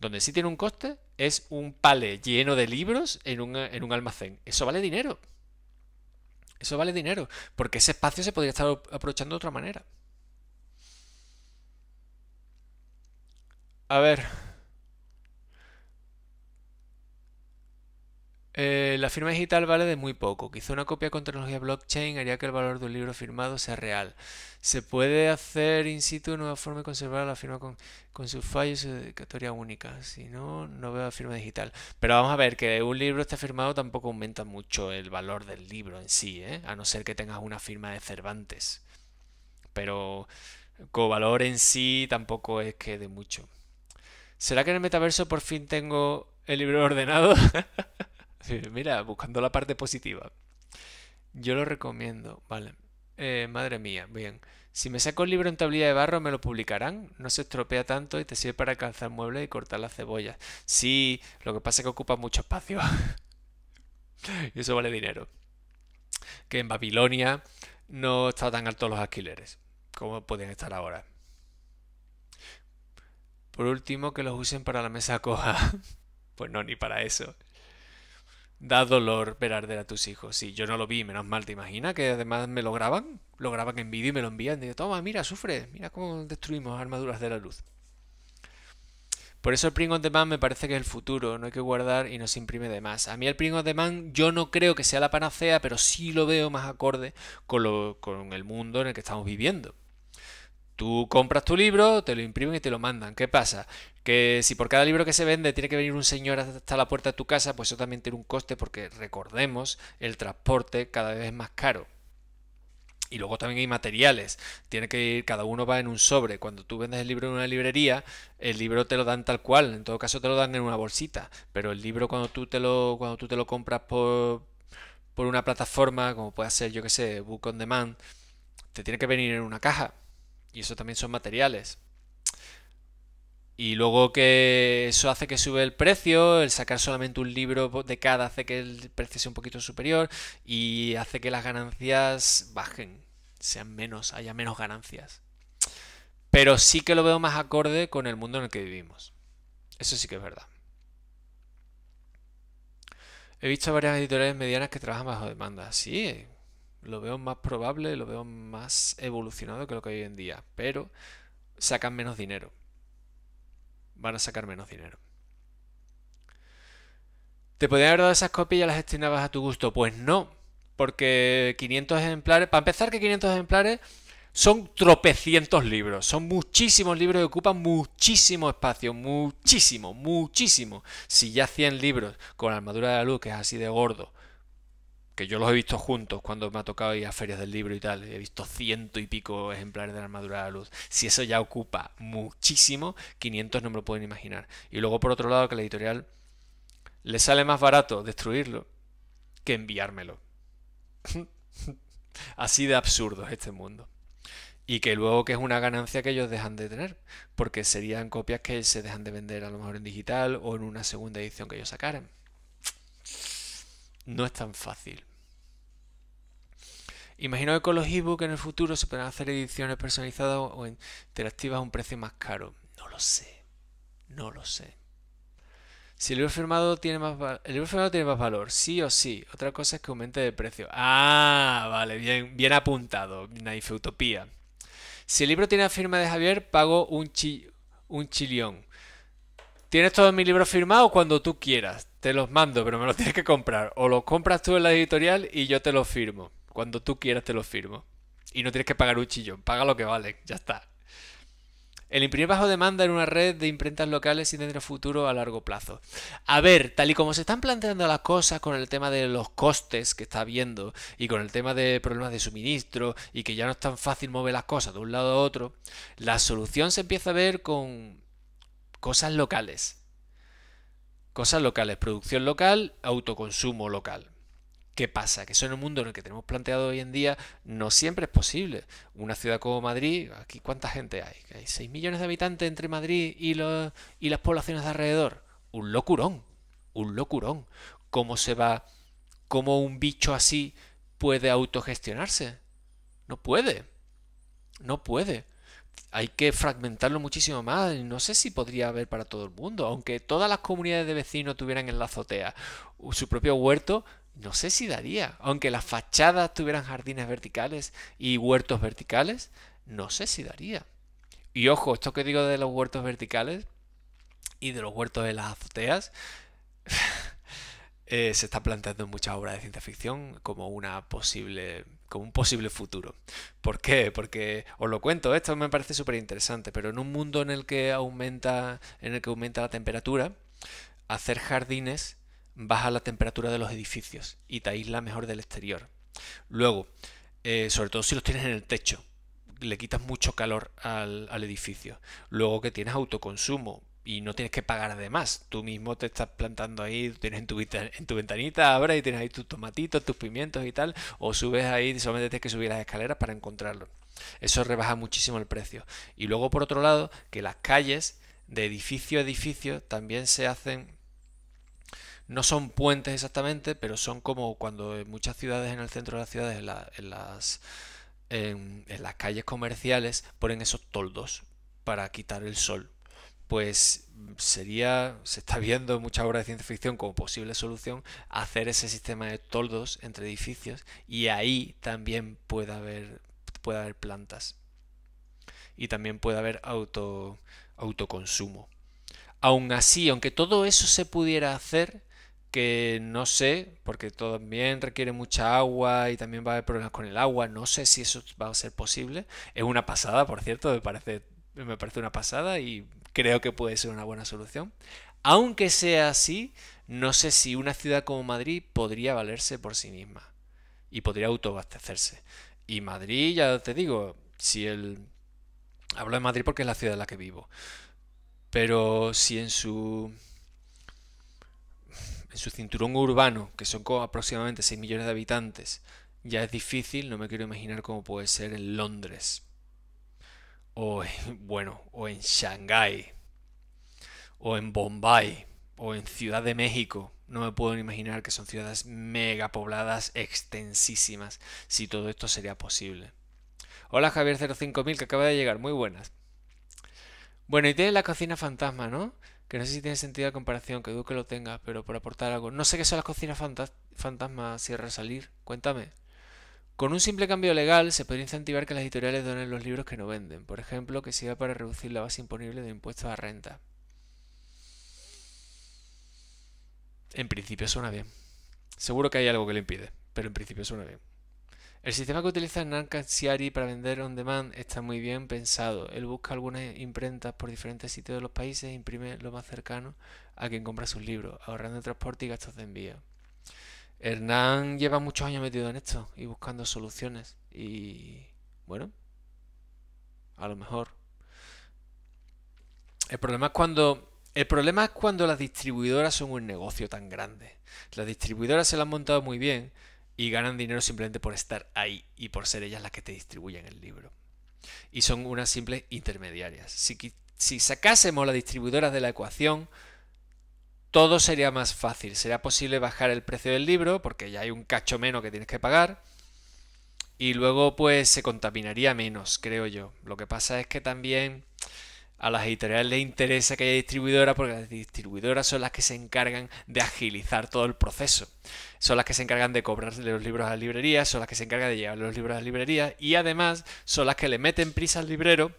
Donde sí tiene un coste es un pale lleno de libros en un, en un almacén. Eso vale dinero. Eso vale dinero. Porque ese espacio se podría estar aprovechando de otra manera. A ver. Eh, la firma digital vale de muy poco. Quizá una copia con tecnología blockchain haría que el valor de un libro firmado sea real. Se puede hacer in situ una forma de conservar la firma con, sus fallos y su dedicatoria única. Si no, no veo la firma digital. Pero vamos a ver, que un libro está firmado tampoco aumenta mucho el valor del libro en sí, ¿eh? a no ser que tengas una firma de Cervantes. Pero con valor en sí tampoco es que de mucho. ¿Será que en el metaverso por fin tengo el libro ordenado? Mira, buscando la parte positiva. Yo lo recomiendo, vale. Eh, madre mía, bien. Si me saco el libro en tablilla de barro, me lo publicarán. No se estropea tanto y te sirve para calzar muebles y cortar las cebollas. Sí, lo que pasa es que ocupa mucho espacio. y eso vale dinero. Que en Babilonia no están tan altos los alquileres como pueden estar ahora. Por último, que los usen para la mesa coja. pues no, ni para eso da dolor ver arder a tus hijos. Sí, yo no lo vi, menos mal, ¿te imaginas? Que además me lo graban, lo graban en vídeo y me lo envían. Digo, toma, mira, sufre, mira cómo destruimos armaduras de la luz. Por eso el Pring on Demand me parece que es el futuro, no hay que guardar y no se imprime de más. A mí el Pring on Demand yo no creo que sea la panacea, pero sí lo veo más acorde con, lo, con el mundo en el que estamos viviendo. Tú compras tu libro, te lo imprimen y te lo mandan. ¿Qué pasa? Que si por cada libro que se vende tiene que venir un señor hasta la puerta de tu casa, pues eso también tiene un coste porque recordemos, el transporte cada vez es más caro. Y luego también hay materiales. Tiene que ir, cada uno va en un sobre. Cuando tú vendes el libro en una librería, el libro te lo dan tal cual. En todo caso te lo dan en una bolsita. Pero el libro cuando tú te lo, cuando tú te lo compras por, por una plataforma, como puede ser, yo que sé, Book on Demand, te tiene que venir en una caja. Y eso también son materiales. Y luego que eso hace que sube el precio, el sacar solamente un libro de cada hace que el precio sea un poquito superior y hace que las ganancias bajen, sean menos, haya menos ganancias. Pero sí que lo veo más acorde con el mundo en el que vivimos. Eso sí que es verdad. He visto varias editoriales medianas que trabajan bajo demanda. Sí, lo veo más probable, lo veo más evolucionado que lo que hay hoy en día, pero sacan menos dinero van a sacar menos dinero. ¿Te podían haber dado esas copias y las destinabas a tu gusto? Pues no, porque 500 ejemplares, para empezar que 500 ejemplares son tropecientos libros, son muchísimos libros que ocupan muchísimo espacio, muchísimo, muchísimo. Si ya 100 libros con armadura de la luz, que es así de gordo, que yo los he visto juntos cuando me ha tocado ir a ferias del libro y tal. He visto ciento y pico ejemplares de la armadura de la luz. Si eso ya ocupa muchísimo, 500 no me lo pueden imaginar. Y luego, por otro lado, que la editorial le sale más barato destruirlo que enviármelo. Así de absurdo es este mundo. Y que luego que es una ganancia que ellos dejan de tener, porque serían copias que se dejan de vender a lo mejor en digital o en una segunda edición que ellos sacaran no es tan fácil. Imagino que con los e-books en el futuro se podrán hacer ediciones personalizadas o interactivas a un precio más caro. No lo sé. No lo sé. Si el libro firmado tiene más el libro firmado tiene más valor, sí o sí. Otra cosa es que aumente de precio. Ah, vale, bien, bien apuntado. Naifeutopía. utopía. Si el libro tiene la firma de Javier, pago un, un chilión. Tienes todos mis libros firmados cuando tú quieras te los mando, pero me los tienes que comprar. O los compras tú en la editorial y yo te los firmo. Cuando tú quieras te los firmo. Y no tienes que pagar un chillón, paga lo que vale, ya está. El imprimir bajo demanda en una red de imprentas locales sí tendrá futuro a largo plazo. A ver, tal y como se están planteando las cosas con el tema de los costes que está habiendo y con el tema de problemas de suministro y que ya no es tan fácil mover las cosas de un lado a otro, la solución se empieza a ver con cosas locales. Cosas locales, producción local, autoconsumo local. ¿Qué pasa? Que eso en el mundo en el que tenemos planteado hoy en día no siempre es posible. Una ciudad como Madrid, aquí cuánta gente hay? Hay 6 millones de habitantes entre Madrid y, los, y las poblaciones de alrededor. Un locurón, un locurón. ¿Cómo se va? ¿Cómo un bicho así puede autogestionarse? No puede. No puede hay que fragmentarlo muchísimo más. No sé si podría haber para todo el mundo. Aunque todas las comunidades de vecinos tuvieran en la azotea su propio huerto, no sé si daría. Aunque las fachadas tuvieran jardines verticales y huertos verticales, no sé si daría. Y ojo, esto que digo de los huertos verticales y de los huertos de las azoteas, eh, se está planteando en muchas obras de ciencia ficción como una posible como un posible futuro. ¿Por qué? Porque os lo cuento, esto me parece súper interesante, pero en un mundo en el que aumenta, en el que aumenta la temperatura, hacer jardines baja la temperatura de los edificios y te aísla mejor del exterior. Luego, eh, sobre todo si los tienes en el techo, le quitas mucho calor al, al edificio. Luego que tienes autoconsumo, y no tienes que pagar además, Tú mismo te estás plantando ahí, tienes en tu, en tu ventanita, abres y tienes ahí tus tomatitos, tus pimientos y tal, o subes ahí, solamente tienes que subir las escaleras para encontrarlo. Eso rebaja muchísimo el precio. Y luego, por otro lado, que las calles de edificio a edificio también se hacen no son puentes exactamente, pero son como cuando en muchas ciudades, en el centro de las ciudades, las, en las calles comerciales, ponen esos toldos para quitar el sol, pues sería, se está viendo en muchas obras de ciencia ficción como posible solución hacer ese sistema de toldos entre edificios y ahí también puede haber, puede haber plantas y también puede haber auto, autoconsumo. Aún así, aunque todo eso se pudiera hacer, que no sé, porque también requiere mucha agua y también va a haber problemas con el agua, no sé si eso va a ser posible. Es una pasada, por cierto, me parece, me parece una pasada y creo que puede ser una buena solución. Aunque sea así, no sé si una ciudad como Madrid podría valerse por sí misma y podría autoabastecerse. Y Madrid, ya te digo, si el... Hablo de Madrid porque es la ciudad en la que vivo. Pero si en su... En su cinturón urbano, que son aproximadamente 6 millones de habitantes, ya es difícil, no me quiero imaginar cómo puede ser en Londres, o en, bueno, o en Shanghái, o en Bombay, o en Ciudad de México. No me puedo imaginar que son ciudades mega pobladas, extensísimas, si todo esto sería posible. Hola Javier 05000 que acaba de llegar, muy buenas. Bueno, y tienes la cocina fantasma, ¿no? Que no sé si tiene sentido la comparación, que dudo que lo tenga, pero por aportar algo. No sé qué son las cocinas fantasma, si salir, Cuéntame. Con un simple cambio legal se podría incentivar que las editoriales donen los libros que no venden, por ejemplo, que sirva para reducir la base imponible de impuestos a renta. En principio suena bien. Seguro que hay algo que le impide, pero en principio suena bien. El sistema que utiliza Hernán para vender on demand está muy bien pensado. Él busca algunas imprentas por diferentes sitios de los países e imprime lo más cercano a quien compra sus libros, ahorrando transporte y gastos de envío. Hernán lleva muchos años metido en esto y buscando soluciones. Y bueno, a lo mejor. El problema es cuando. El problema es cuando las distribuidoras son un negocio tan grande. Las distribuidoras se las han montado muy bien y ganan dinero simplemente por estar ahí y por ser ellas las que te distribuyen el libro. Y son unas simples intermediarias. Si, si sacásemos las distribuidoras de la ecuación, todo sería más fácil. sería posible bajar el precio del libro, porque ya hay un cacho menos que tienes que pagar. Y luego, pues, se contaminaría menos, creo yo. Lo que pasa es que también a las editoriales les interesa que haya distribuidoras, porque las distribuidoras son las que se encargan de agilizar todo el proceso. Son las que se encargan de cobrarle los libros a las librerías, son las que se encargan de llevar los libros a las librerías, y además son las que le meten prisa al librero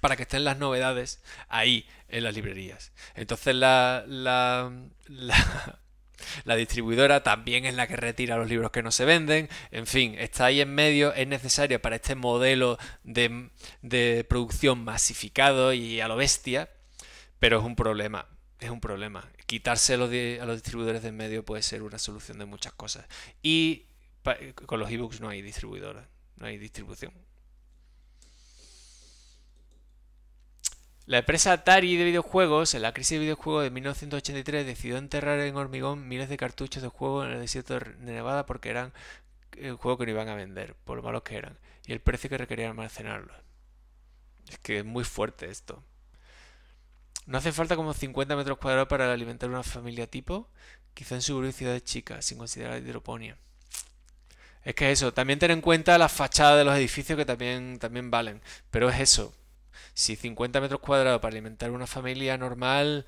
para que estén las novedades ahí en las librerías. Entonces la, distribuidora también es la que retira los libros que no se venden. En fin, está ahí en medio, es necesario para este modelo de, producción masificado y a lo bestia, pero es un problema. Es un problema. Quitarse a los, distribuidores de en medio puede ser una solución de muchas cosas. Y con los ebooks no hay distribuidora, no hay distribución. La empresa Atari de videojuegos, en la crisis de videojuegos de 1983, decidió enterrar en hormigón miles de cartuchos de juego en el desierto de Nevada porque eran el eh, juego que no iban a vender, por lo malos que eran, y el precio que requerían almacenarlos. Es que es muy fuerte esto. No hace falta como 50 metros cuadrados para alimentar una familia tipo, quizá en su ciudad ciudades chicas, sin considerar la hidroponía. Es que eso, también tener en cuenta las fachadas de los edificios que también, también valen, pero es eso, si 50 metros cuadrados para alimentar una familia normal,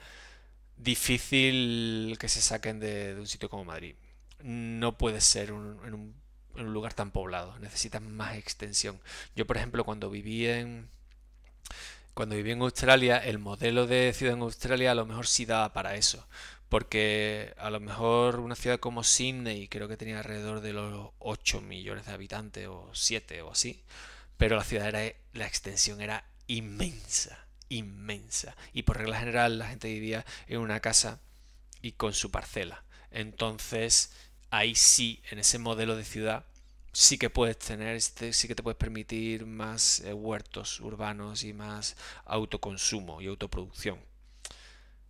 difícil que se saquen de, un sitio como Madrid. No puede ser en, un, lugar tan poblado, Necesitan más extensión. Yo, por ejemplo, cuando viví en... Cuando viví en Australia, el modelo de ciudad en Australia a lo mejor sí daba para eso porque a lo mejor una ciudad como Sydney creo que tenía alrededor de los 8 millones de habitantes o 7 o así, pero la ciudad era la extensión era inmensa, inmensa. Y por regla general la gente vivía en una casa y con su parcela. Entonces, ahí sí, en ese modelo de ciudad, sí que puedes tener, este, sí que te puedes permitir más eh, huertos urbanos y más autoconsumo y autoproducción.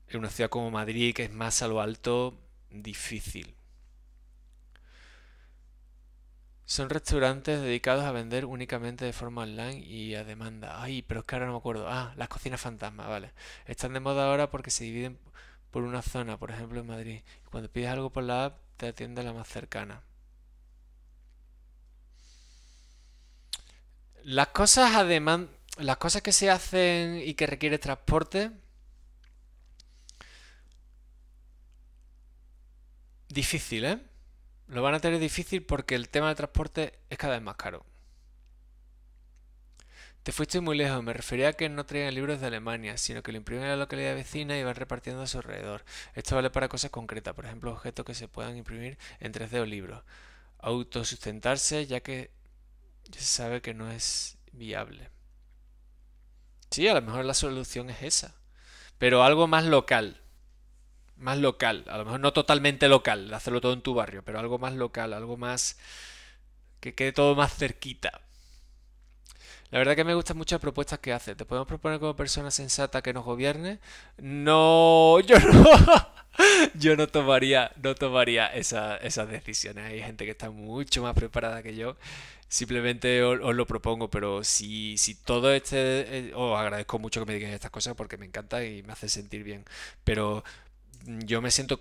En una ciudad como Madrid, que es más a lo alto, difícil. Son restaurantes dedicados a vender únicamente de forma online y a demanda. Ay, pero es que ahora no me acuerdo. Ah, las cocinas fantasma, vale. Están de moda ahora porque se dividen por una zona, por ejemplo en Madrid. Cuando pides algo por la app, te atiende la más cercana. Las cosas además, las cosas que se hacen y que requiere transporte, difícil, ¿eh? Lo van a tener difícil porque el tema de transporte es cada vez más caro. Te fuiste muy lejos, me refería a que no traigan libros de Alemania, sino que lo imprimen en la localidad vecina y van repartiendo a su alrededor. Esto vale para cosas concretas, por ejemplo, objetos que se puedan imprimir en 3D o libros. Autosustentarse, ya que ya se sabe que no es viable. Sí, a lo mejor la solución es esa, pero algo más local más local, a lo mejor no totalmente local, hacerlo todo en tu barrio, pero algo más local, algo más que quede todo más cerquita. La verdad que me gustan muchas propuestas que haces. ¿Te podemos proponer como persona sensata que nos gobierne? No, yo no. Yo no tomaría, no tomaría esas decisiones. Hay gente que está mucho más preparada que yo. Simplemente os, lo propongo, pero si, si todo este... Eh, os agradezco mucho que me digan estas cosas porque me encanta y me hace sentir bien. Pero yo me siento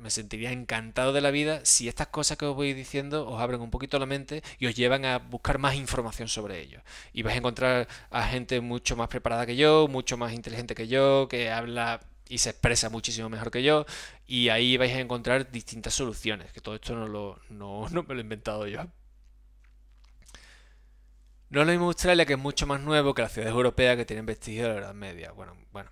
me sentiría encantado de la vida si estas cosas que os voy diciendo os abren un poquito la mente y os llevan a buscar más información sobre ello. Y vais a encontrar a gente mucho más preparada que yo, mucho más inteligente que yo, que habla y se expresa muchísimo mejor que yo. Y ahí vais a encontrar distintas soluciones, que todo esto no, lo, no me lo he inventado yo. No es lo mismo Australia, que es mucho más nuevo que las ciudades europeas que tienen vestigios de la Edad Media. Bueno, bueno.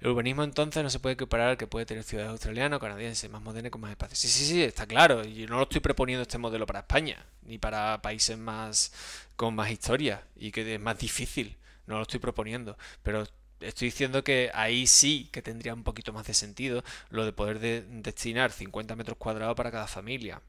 El urbanismo entonces no se puede equiparar al que puede tener ciudades australianas o canadienses, más modernas con más espacios. Sí, sí, sí, está claro. Y no lo estoy proponiendo este modelo para España, ni para países más con más historia y que es más difícil. No lo estoy proponiendo. Pero estoy diciendo que ahí sí que tendría un poquito más de sentido lo de poder destinar 50 metros cuadrados para cada familia